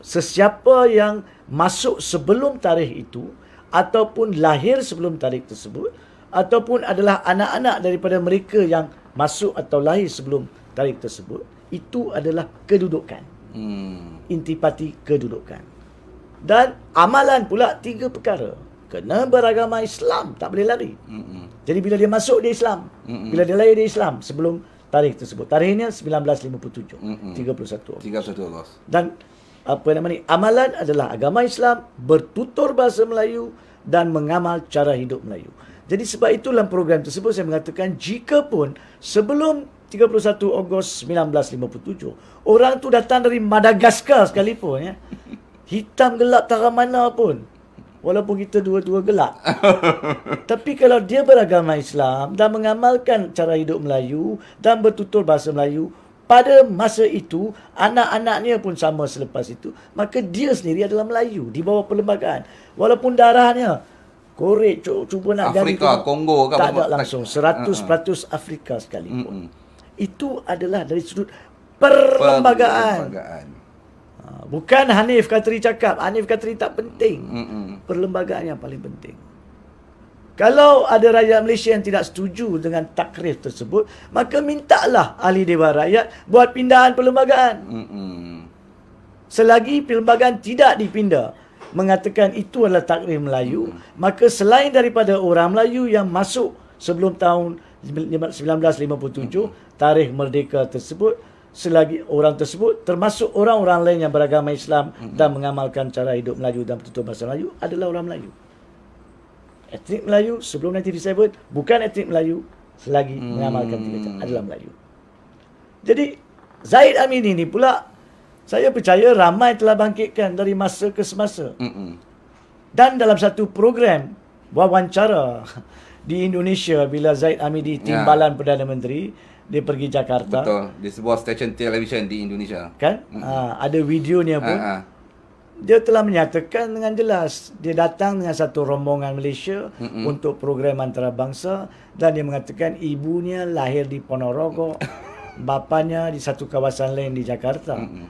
sesiapa yang masuk sebelum tarikh itu ataupun lahir sebelum tarikh tersebut ataupun adalah anak-anak daripada mereka yang masuk atau lahir sebelum tarikh tersebut itu adalah kedudukan hmm. intipati kedudukan dan amalan pula tiga perkara kena beragama Islam tak boleh lari hmm. jadi bila dia masuk dia Islam hmm. bila dia lahir dia Islam sebelum tarikh tersebut tarikhnya 1957 hmm. 31 31 Allah dan apa nama ni amalan adalah agama Islam bertutur bahasa Melayu dan mengamal cara hidup Melayu. Jadi sebab itu dalam program tersebut saya mengatakan jika pun sebelum 31 Ogos 1957 orang tu datang dari Madagaskar sekalipun ya. Hitam gelap tara mana pun. Walaupun kita dua-dua gelap. Tapi kalau dia beragama Islam dan mengamalkan cara hidup Melayu dan bertutur bahasa Melayu, pada masa itu anak-anaknya pun sama selepas itu maka dia sendiri adalah Melayu di bawah perlembagaan walaupun darahnya korek cuba nak jadi Afrika jari, Kongo ke tak ada langsung 100% ha, ha. uh Afrika sekalipun uh-uh. itu adalah dari sudut perlembagaan, perlembagaan. Ha, bukan Hanif Katri cakap, Hanif Katri tak penting. Mm-mm. Perlembagaan yang paling penting. Kalau ada rakyat Malaysia yang tidak setuju dengan takrif tersebut, maka mintalah ahli Dewan Rakyat buat pindahan perlembagaan. Selagi perlembagaan tidak dipindah, mengatakan itu adalah takrif Melayu, maka selain daripada orang Melayu yang masuk sebelum tahun 1957, tarikh merdeka tersebut, selagi orang tersebut termasuk orang-orang lain yang beragama Islam dan mengamalkan cara hidup Melayu dan pertutur bahasa Melayu adalah orang Melayu etnik Melayu sebelum 1997 bukan etnik Melayu selagi hmm. mengamalkan tiga cara adalah Melayu. Jadi Zaid Amin ini pula saya percaya ramai telah bangkitkan dari masa ke semasa. Hmm. Dan dalam satu program wawancara di Indonesia bila Zaid Amin di ya. timbalan ya. Perdana Menteri dia pergi Jakarta. Betul. Di sebuah stesen televisyen di Indonesia. Kan? Hmm. Ha, ada videonya pun. Ha, ha dia telah menyatakan dengan jelas dia datang dengan satu rombongan Malaysia Mm-mm. untuk program antarabangsa dan dia mengatakan ibunya lahir di Ponorogo bapanya di satu kawasan lain di Jakarta Mm-mm.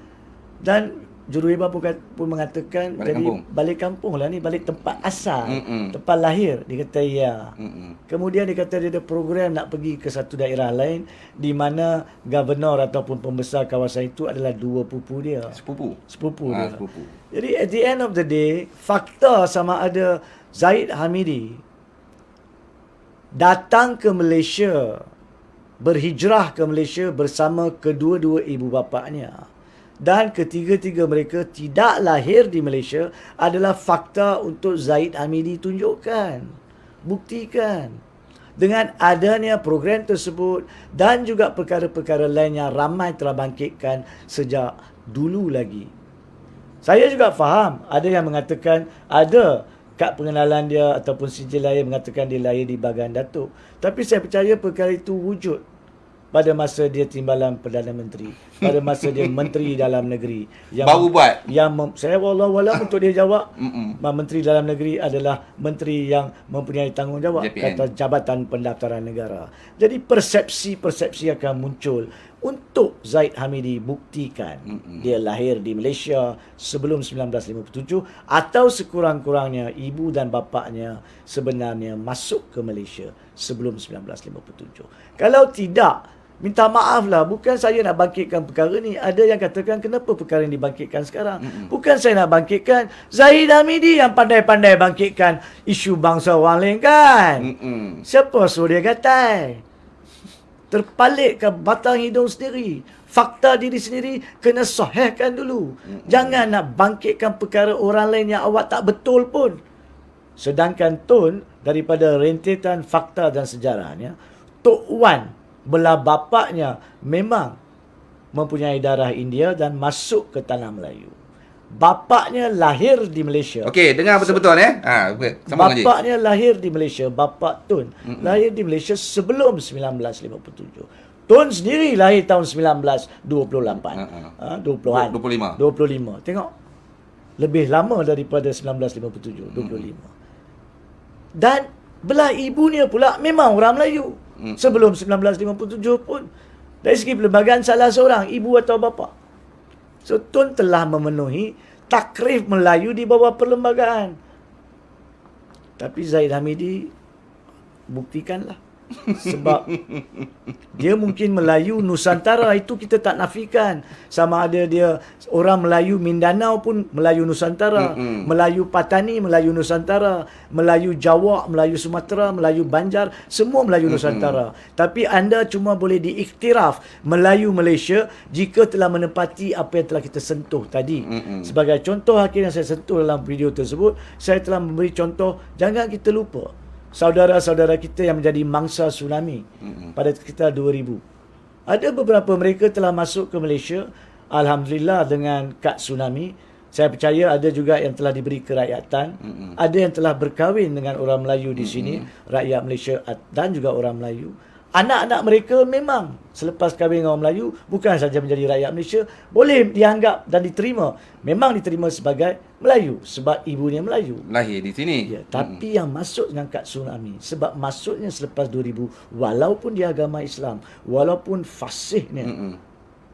dan Jurueba pun, pun mengatakan balik jadi kampung. balik kampung lah ni balik tempat asal mm -mm. tempat lahir dia kata ya mm -mm. kemudian dia kata dia ada program nak pergi ke satu daerah lain di mana governor ataupun pembesar kawasan itu adalah dua pupu dia sepupu sepupu ah, dia ha, sepupu. jadi at the end of the day fakta sama ada Zaid Hamidi datang ke Malaysia berhijrah ke Malaysia bersama kedua-dua ibu bapanya dan ketiga-tiga mereka tidak lahir di Malaysia adalah fakta untuk Zaid Hamidi tunjukkan, buktikan. Dengan adanya program tersebut dan juga perkara-perkara lain yang ramai telah bangkitkan sejak dulu lagi. Saya juga faham ada yang mengatakan ada kad pengenalan dia ataupun sijil lahir mengatakan dia lahir di bagian Datuk. Tapi saya percaya perkara itu wujud pada masa dia timbalan perdana menteri pada masa dia menteri dalam negeri yang baru buat yang saya wallah wallah untuk dia jawab mm menteri dalam negeri adalah menteri yang mempunyai tanggungjawab JPN. kata jabatan pendaftaran negara jadi persepsi-persepsi akan muncul untuk Zaid Hamidi buktikan mm -mm. dia lahir di Malaysia sebelum 1957 atau sekurang-kurangnya ibu dan bapaknya sebenarnya masuk ke Malaysia sebelum 1957 kalau tidak Minta maaf lah. Bukan saya nak bangkitkan perkara ni. Ada yang katakan kenapa perkara ni dibangkitkan sekarang. Mm-hmm. Bukan saya nak bangkitkan. Zahid Hamidi yang pandai-pandai bangkitkan isu bangsa orang lain kan. Mm-hmm. Siapa suruh dia kata? Terpalik ke batang hidung sendiri. Fakta diri sendiri kena sohihkan dulu. Mm-hmm. Jangan nak bangkitkan perkara orang lain yang awak tak betul pun. Sedangkan Tun daripada rentetan fakta dan sejarahnya. Tok Wan belah bapaknya memang mempunyai darah India dan masuk ke tanah Melayu. Bapaknya lahir di Malaysia. Okey, dengar betul-betul so, eh. Ha, okay. Bapaknya lagi. lahir di Malaysia, bapak Tun. Mm-mm. Lahir di Malaysia sebelum 1957. Tun sendiri lahir tahun 1928. Uh-huh. Ha, 20-an. 25. 25. Tengok. Lebih lama daripada 1957, 25. Mm-hmm. Dan belah ibunya pula memang orang Melayu. Hmm. Sebelum 1957 pun dari segi perlembagaan salah seorang ibu atau bapa. So tun telah memenuhi takrif Melayu di bawah perlembagaan. Tapi Zaid Hamidi buktikanlah sebab dia mungkin Melayu Nusantara itu kita tak nafikan sama ada dia orang Melayu Mindanao pun Melayu Nusantara mm-hmm. Melayu Patani Melayu Nusantara Melayu Jawa Melayu Sumatera Melayu Banjar semua Melayu mm-hmm. Nusantara tapi anda cuma boleh diiktiraf Melayu Malaysia jika telah menepati apa yang telah kita sentuh tadi mm-hmm. sebagai contoh akhirnya saya sentuh dalam video tersebut saya telah memberi contoh jangan kita lupa saudara-saudara kita yang menjadi mangsa tsunami mm-hmm. pada sekitar 2000. Ada beberapa mereka telah masuk ke Malaysia, alhamdulillah dengan kad tsunami. Saya percaya ada juga yang telah diberi kerakyatan, mm-hmm. ada yang telah berkahwin dengan orang Melayu di mm-hmm. sini, rakyat Malaysia dan juga orang Melayu anak-anak mereka memang selepas kahwin dengan orang Melayu bukan saja menjadi rakyat Malaysia boleh dianggap dan diterima memang diterima sebagai Melayu sebab ibunya Melayu lahir di sini ya, tapi hmm. yang masuk dengan kad tsunami sebab masuknya selepas 2000 walaupun dia agama Islam walaupun fasihnya hmm.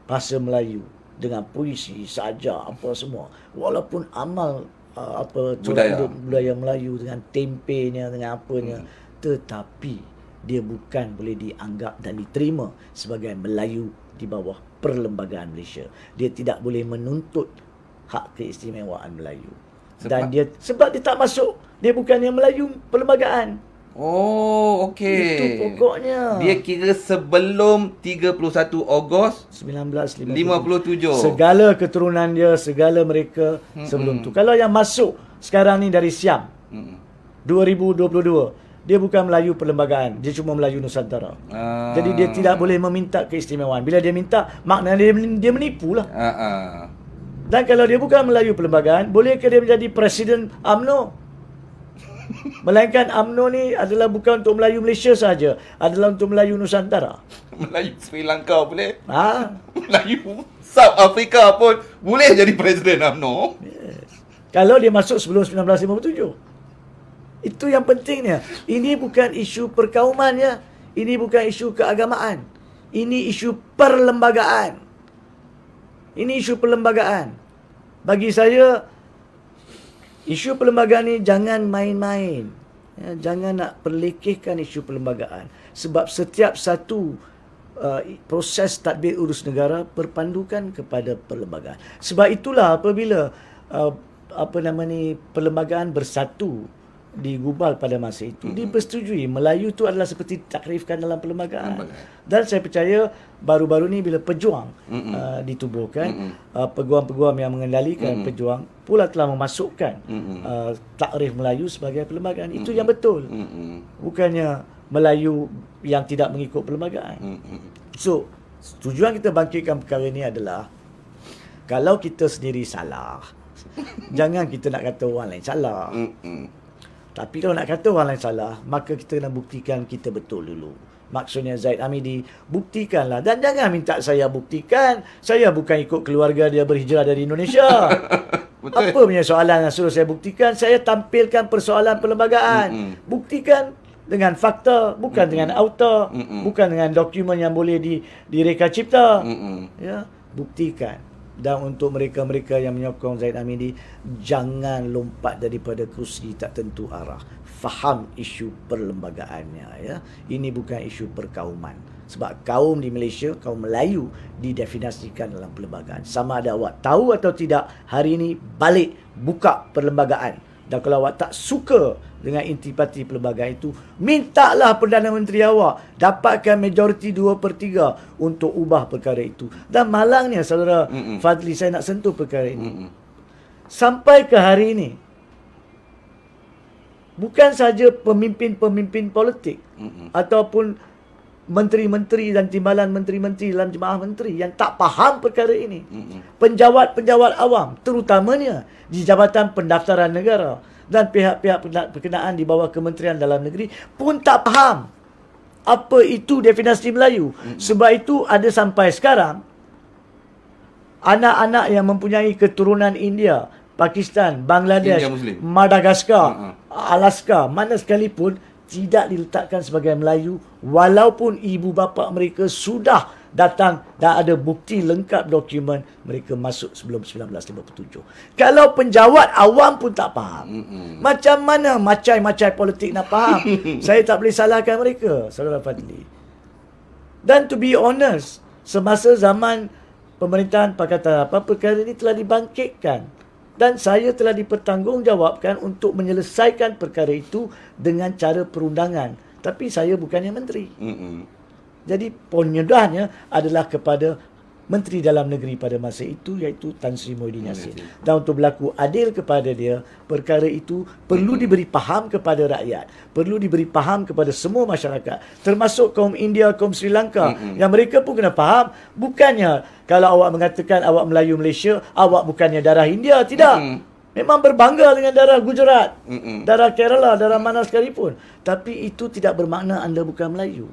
bahasa Melayu dengan puisi saja apa semua walaupun amal uh, apa budaya. budaya Melayu dengan tempenya dengan apanya hmm. tetapi dia bukan boleh dianggap dan diterima sebagai Melayu di bawah perlembagaan Malaysia. Dia tidak boleh menuntut hak keistimewaan Melayu. Sebab dan dia sebab dia tak masuk, dia bukan yang Melayu perlembagaan. Oh, okey. Itu pokoknya. Dia kira sebelum 31 Ogos 1957. 57. Segala keturunan dia, segala mereka Mm-mm. sebelum tu. Kalau yang masuk sekarang ni dari Siam. Hmm. 2022 dia bukan Melayu perlembagaan dia cuma Melayu Nusantara uh, jadi dia tidak boleh meminta keistimewaan bila dia minta maknanya dia, dia lah. uh, uh. dan kalau dia bukan Melayu perlembagaan bolehkah dia menjadi Presiden AMNO? melainkan AMNO ni adalah bukan untuk Melayu Malaysia saja, adalah untuk Melayu Nusantara Melayu Sri Lanka boleh ha? Melayu South Africa pun boleh jadi Presiden AMNO. yes. kalau dia masuk sebelum 1957 itu yang pentingnya. Ini bukan isu perkauman ya. Ini bukan isu keagamaan. Ini isu perlembagaan. Ini isu perlembagaan. Bagi saya, isu perlembagaan ini jangan main-main. Ya, jangan nak perlekehkan isu perlembagaan. Sebab setiap satu Uh, proses tadbir urus negara perpandukan kepada perlembagaan. Sebab itulah apabila uh, apa nama ni perlembagaan bersatu digubal pada masa itu hmm. dipersetujui Melayu itu adalah seperti takrifkan dalam perlembagaan hmm. dan saya percaya baru-baru ni bila pejuang hmm. uh, ditubuhkan hmm. uh, peguam-peguam yang mengendalikan hmm. pejuang pula telah memasukkan hmm. uh, takrif Melayu sebagai perlembagaan itu yang betul hmm. bukannya Melayu yang tidak mengikut perlembagaan hmm. so tujuan kita bangkitkan perkara ini adalah kalau kita sendiri salah jangan kita nak kata orang lain salah hmm. Tapi kalau nak kata orang lain salah, maka kita kena buktikan kita betul dulu. Maksudnya Zaid Amidi, buktikanlah. Dan jangan minta saya buktikan. Saya bukan ikut keluarga dia berhijrah dari Indonesia. Betul. Apa punya soalan yang suruh saya buktikan? Saya tampilkan persoalan perlembagaan. Mm-mm. Buktikan dengan fakta, bukan Mm-mm. dengan auto, bukan dengan dokumen yang boleh di direka cipta. Mm-mm. Ya, buktikan dan untuk mereka-mereka yang menyokong Zaid Amidi jangan lompat daripada kerusi tak tentu arah faham isu perlembagaannya ya ini bukan isu perkauman sebab kaum di Malaysia kaum Melayu didefinisikan dalam perlembagaan sama ada awak tahu atau tidak hari ini balik buka perlembagaan dan kalau awak tak suka dengan intipati parti pelbagai itu mintalah Perdana Menteri awak dapatkan majoriti dua per 3 untuk ubah perkara itu dan malangnya saudara Mm-mm. Fadli saya nak sentuh perkara ini Mm-mm. sampai ke hari ini bukan saja pemimpin-pemimpin politik Mm-mm. ataupun menteri-menteri dan timbalan menteri-menteri dan jemaah menteri yang tak faham perkara ini. Penjawat-penjawat awam terutamanya di Jabatan Pendaftaran Negara dan pihak-pihak berkenaan di bawah Kementerian Dalam Negeri pun tak faham apa itu definasi Melayu. Sebab itu ada sampai sekarang anak-anak yang mempunyai keturunan India, Pakistan, Bangladesh, India Madagaskar, Alaska, mana sekalipun tidak diletakkan sebagai Melayu walaupun ibu bapa mereka sudah datang dan ada bukti lengkap dokumen mereka masuk sebelum 1957. Kalau penjawat awam pun tak faham. Macam mana macai-macai politik nak faham? Saya tak boleh salahkan mereka, Saudara Fadli. Dan to be honest, semasa zaman pemerintahan Pakatan apa perkara ini telah dibangkitkan dan saya telah dipertanggungjawabkan untuk menyelesaikan perkara itu dengan cara perundangan tapi saya bukannya menteri. Mm-mm. Jadi penyedahnya adalah kepada Menteri Dalam Negeri pada masa itu iaitu Tan Sri Muhyiddin Yassin. Dan untuk berlaku adil kepada dia, perkara itu perlu diberi paham kepada rakyat, perlu diberi paham kepada semua masyarakat, termasuk kaum India, kaum Sri Lanka yang mereka pun kena faham bukannya kalau awak mengatakan awak Melayu Malaysia, awak bukannya darah India, tidak. Memang berbangga dengan darah Gujarat, darah Kerala, darah mana sekalipun. Tapi itu tidak bermakna anda bukan Melayu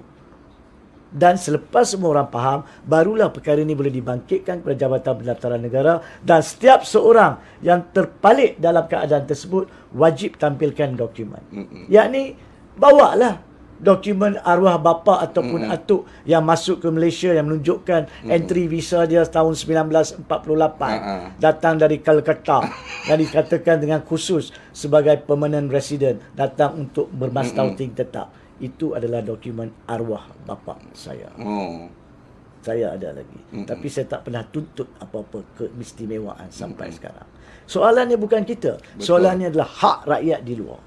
dan selepas semua orang faham barulah perkara ini boleh dibangkitkan kepada Jabatan Pendaftaran Negara dan setiap seorang yang terpalit dalam keadaan tersebut wajib tampilkan dokumen. Yakni bawalah dokumen arwah bapa ataupun mm-hmm. atuk yang masuk ke Malaysia yang menunjukkan mm-hmm. entry visa dia tahun 1948 uh-huh. Ha, ha. datang dari Kolkata yang dikatakan dengan khusus sebagai permanent resident datang untuk bermastauting mm-hmm. tetap itu adalah dokumen arwah bapa saya. Oh. Saya ada lagi. Mm-mm. Tapi saya tak pernah tuntut apa-apa keistimewaan sampai Mm-mm. sekarang. Soalannya bukan kita. Betul. Soalannya adalah hak rakyat di luar.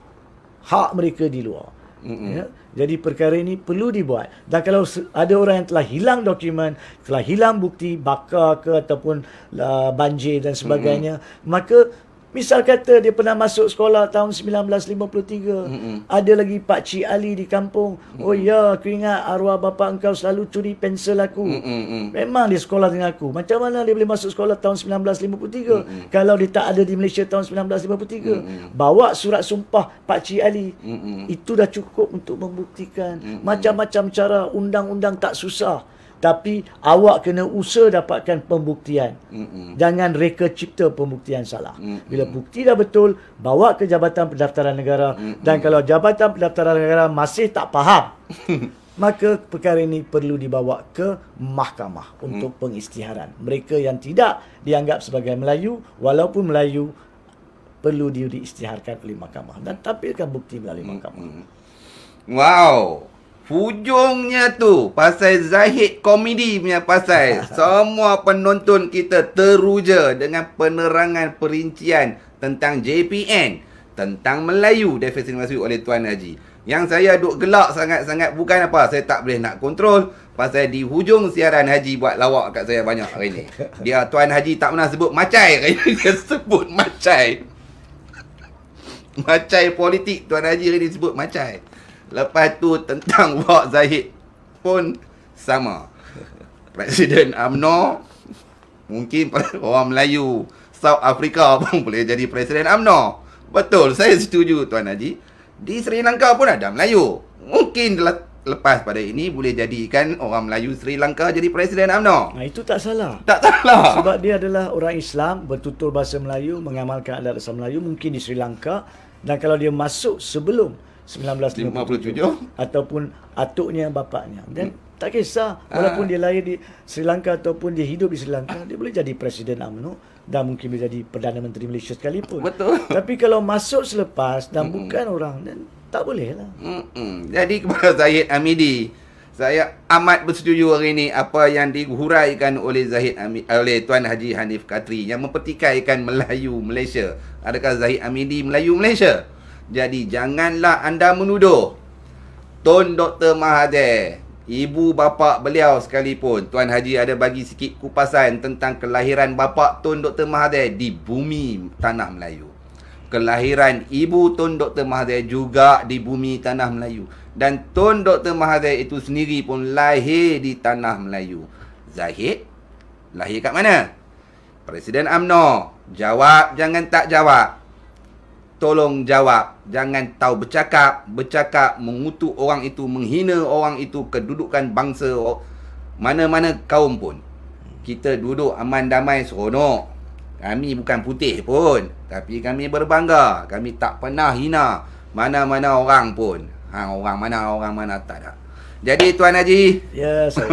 Hak mereka di luar. Ya? Jadi perkara ini perlu dibuat. Dan kalau ada orang yang telah hilang dokumen, telah hilang bukti, bakar ke ataupun uh, banjir dan sebagainya, Mm-mm. maka Misal kata dia pernah masuk sekolah tahun 1953. Mm-mm. Ada lagi Pak Cik Ali di kampung. Mm-mm. Oh ya, aku ingat arwah bapa engkau selalu curi pensel aku. Mm-mm. Memang dia sekolah dengan aku. Macam mana dia boleh masuk sekolah tahun 1953 Mm-mm. kalau dia tak ada di Malaysia tahun 1953? Mm-mm. Bawa surat sumpah Pak Cik Ali. Mm-mm. Itu dah cukup untuk membuktikan Mm-mm. macam-macam cara undang-undang tak susah tapi awak kena usaha dapatkan pembuktian Mm-mm. jangan reka cipta pembuktian salah Mm-mm. bila bukti dah betul bawa ke jabatan pendaftaran negara Mm-mm. dan kalau jabatan pendaftaran negara masih tak faham maka perkara ini perlu dibawa ke mahkamah untuk pengistiharan. mereka yang tidak dianggap sebagai Melayu walaupun Melayu perlu diistiharkan oleh mahkamah dan tampilkan bukti melalui mahkamah wow Hujungnya tu pasal Zahid komedi punya pasal semua penonton kita teruja dengan penerangan perincian tentang JPN tentang Melayu defisit oleh Tuan Haji. Yang saya duk gelak sangat-sangat bukan apa saya tak boleh nak kontrol pasal di hujung siaran Haji buat lawak kat saya banyak hari ni. Dia Tuan Haji tak pernah sebut macai, dia sebut macai. Macai politik Tuan Haji hari ni sebut macai. Lepas tu tentang Wak Zahid pun sama. Presiden Amno mungkin orang Melayu South Africa pun boleh jadi Presiden Amno Betul, saya setuju Tuan Haji. Di Sri Lanka pun ada Melayu. Mungkin lepas pada ini boleh jadikan orang Melayu Sri Lanka jadi Presiden Amno Nah, itu tak salah. Tak salah. Sebab dia adalah orang Islam, bertutur bahasa Melayu, mengamalkan adat bahasa Melayu. Mungkin di Sri Lanka. Dan kalau dia masuk sebelum 1957 ataupun atuknya bapaknya dan hmm. tak kisah ah. walaupun ha. dia lahir di Sri Lanka ataupun dia hidup di Sri Lanka ha. dia boleh jadi presiden amno dan mungkin boleh jadi perdana menteri Malaysia sekalipun betul tapi kalau masuk selepas dan hmm. bukan orang dan tak boleh lah hmm. jadi kepada Zahid Amidi saya amat bersetuju hari ini apa yang dihuraikan oleh Zahid Ami, oleh Tuan Haji Hanif Katri yang mempertikaikan Melayu Malaysia. Adakah Zahid Amidi Melayu Malaysia? Jadi janganlah anda menuduh Tun Dr. Mahathir Ibu bapa beliau sekalipun Tuan Haji ada bagi sikit kupasan Tentang kelahiran bapa Tun Dr. Mahathir Di bumi tanah Melayu Kelahiran ibu Tun Dr. Mahathir juga di bumi tanah Melayu Dan Tun Dr. Mahathir itu sendiri pun lahir di tanah Melayu Zahid Lahir kat mana? Presiden AMNO Jawab jangan tak jawab tolong jawab. Jangan tahu bercakap. Bercakap mengutuk orang itu, menghina orang itu, kedudukan bangsa mana-mana kaum pun. Kita duduk aman damai seronok. Kami bukan putih pun. Tapi kami berbangga. Kami tak pernah hina mana-mana orang pun. Ha, orang mana, orang mana tak ada. Jadi Tuan Haji. Yes. Ya,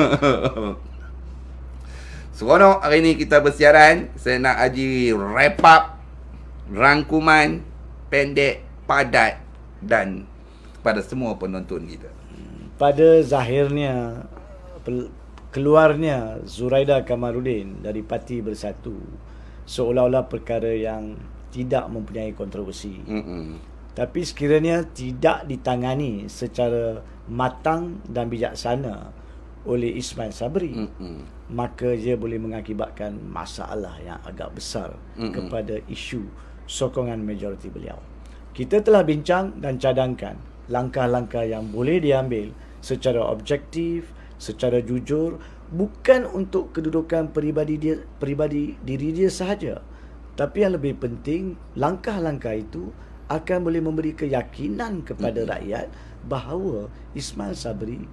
seronok hari ni kita bersiaran. Saya nak Haji wrap up rangkuman pendek, padat dan pada semua penonton kita. Pada zahirnya keluarnya Zuraida Kamarudin dari Parti Bersatu seolah-olah perkara yang tidak mempunyai kontroversi. Mm-mm. Tapi sekiranya tidak ditangani secara matang dan bijaksana oleh Ismail Sabri, Mm-mm. maka ia boleh mengakibatkan masalah yang agak besar Mm-mm. kepada isu sokongan majoriti beliau. Kita telah bincang dan cadangkan langkah-langkah yang boleh diambil secara objektif, secara jujur, bukan untuk kedudukan peribadi dia, peribadi diri dia sahaja. Tapi yang lebih penting, langkah-langkah itu akan boleh memberi keyakinan kepada mm-hmm. rakyat bahawa Ismail Sabri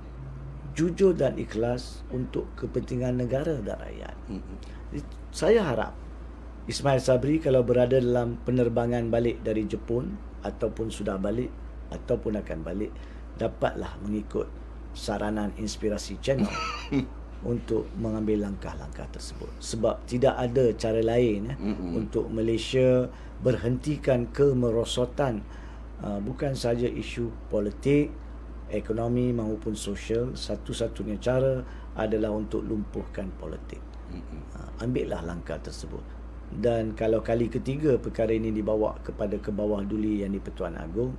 jujur dan ikhlas untuk kepentingan negara dan rakyat. Mm-hmm. Saya harap Ismail Sabri kalau berada dalam penerbangan balik dari Jepun ataupun sudah balik ataupun akan balik dapatlah mengikut saranan inspirasi channel untuk mengambil langkah-langkah tersebut sebab tidak ada cara lain eh, mm-hmm. untuk Malaysia berhentikan kemerosotan uh, bukan sahaja isu politik ekonomi maupun sosial satu-satunya cara adalah untuk lumpuhkan politik mm-hmm. uh, ambillah langkah tersebut dan kalau kali ketiga perkara ini dibawa kepada kebawah duli yang di-Pertuan Agong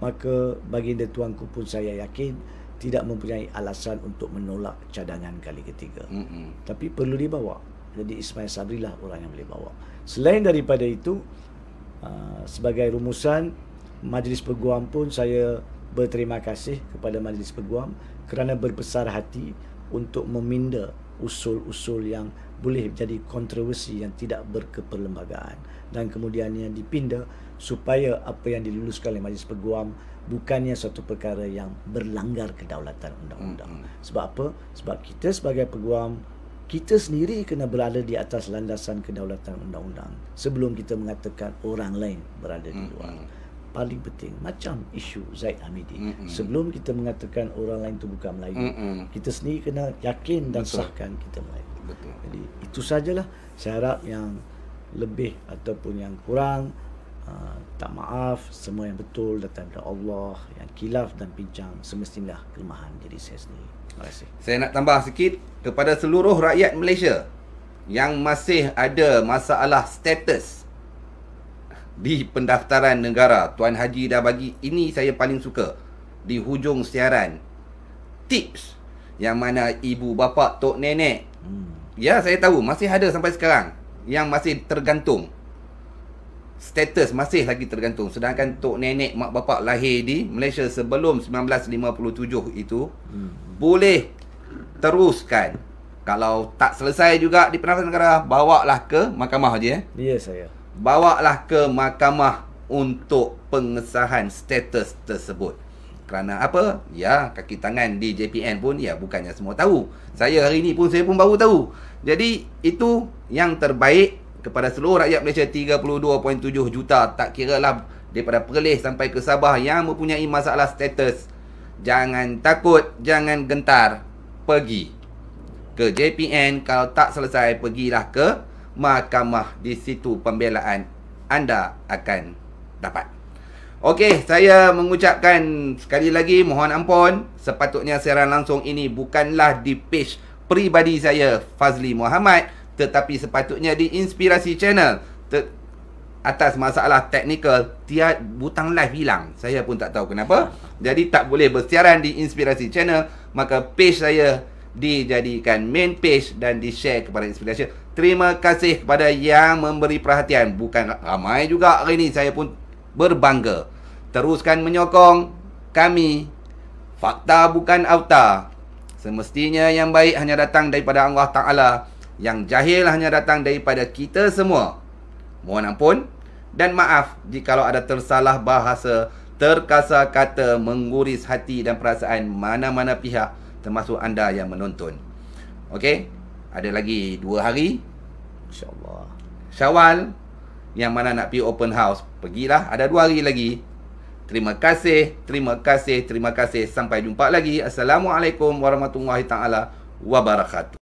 maka baginda tuanku pun saya yakin tidak mempunyai alasan untuk menolak cadangan kali ketiga mm-hmm. tapi perlu dibawa jadi Ismail Sabri lah orang yang boleh bawa selain daripada itu uh, sebagai rumusan majlis peguam pun saya berterima kasih kepada majlis peguam kerana berbesar hati untuk meminda usul-usul yang boleh jadi kontroversi yang tidak berkeperlembagaan dan kemudiannya dipindah supaya apa yang diluluskan oleh majlis peguam bukannya satu perkara yang berlanggar kedaulatan undang-undang. Sebab apa? Sebab kita sebagai peguam kita sendiri kena berada di atas landasan kedaulatan undang-undang sebelum kita mengatakan orang lain berada di luar. Hmm paling penting macam isu Zaid Hamidi mm-hmm. sebelum kita mengatakan orang lain tu bukan Melayu mm-hmm. kita sendiri kena yakin dan Betul. sahkan kita Melayu Betul. jadi itu sajalah saya harap yang lebih ataupun yang kurang Uh, tak maaf semua yang betul datang dari Allah yang kilaf dan pinjam semestilah kelemahan diri saya sendiri. Terima kasih. Saya nak tambah sikit kepada seluruh rakyat Malaysia yang masih ada masalah status di pendaftaran negara Tuan Haji dah bagi ini saya paling suka di hujung siaran tips yang mana ibu bapa tok nenek hmm. ya saya tahu masih ada sampai sekarang yang masih tergantung status masih lagi tergantung sedangkan tok nenek mak bapa lahir di Malaysia sebelum 1957 itu hmm. boleh teruskan kalau tak selesai juga di pendaftaran negara bawa lah ke mahkamah je eh? ya saya bawa lah ke mahkamah untuk pengesahan status tersebut. Kerana apa? Ya, kaki tangan di JPN pun ya bukannya semua tahu. Saya hari ini pun saya pun baru tahu. Jadi itu yang terbaik kepada seluruh rakyat Malaysia 32.7 juta tak kira kiralah daripada Perlis sampai ke Sabah yang mempunyai masalah status. Jangan takut, jangan gentar. Pergi ke JPN kalau tak selesai pergilah ke mahkamah di situ pembelaan anda akan dapat. Okey, saya mengucapkan sekali lagi mohon ampun. Sepatutnya siaran langsung ini bukanlah di page peribadi saya Fazli Muhammad tetapi sepatutnya di Inspirasi Channel. atas masalah teknikal tiad butang live hilang. Saya pun tak tahu kenapa. Jadi tak boleh bersiaran di Inspirasi Channel, maka page saya dijadikan main page dan di-share kepada Inspirasi Terima kasih kepada yang memberi perhatian. Bukan ramai juga hari ini. Saya pun berbangga. Teruskan menyokong kami. Fakta bukan auta. Semestinya yang baik hanya datang daripada Allah Ta'ala. Yang jahil hanya datang daripada kita semua. Mohon ampun dan maaf jika ada tersalah bahasa, terkasar kata, mengguris hati dan perasaan mana-mana pihak termasuk anda yang menonton. Okey? ada lagi dua hari insyaallah Syawal yang mana nak pergi open house pergilah ada dua hari lagi terima kasih terima kasih terima kasih sampai jumpa lagi assalamualaikum warahmatullahi taala wabarakatuh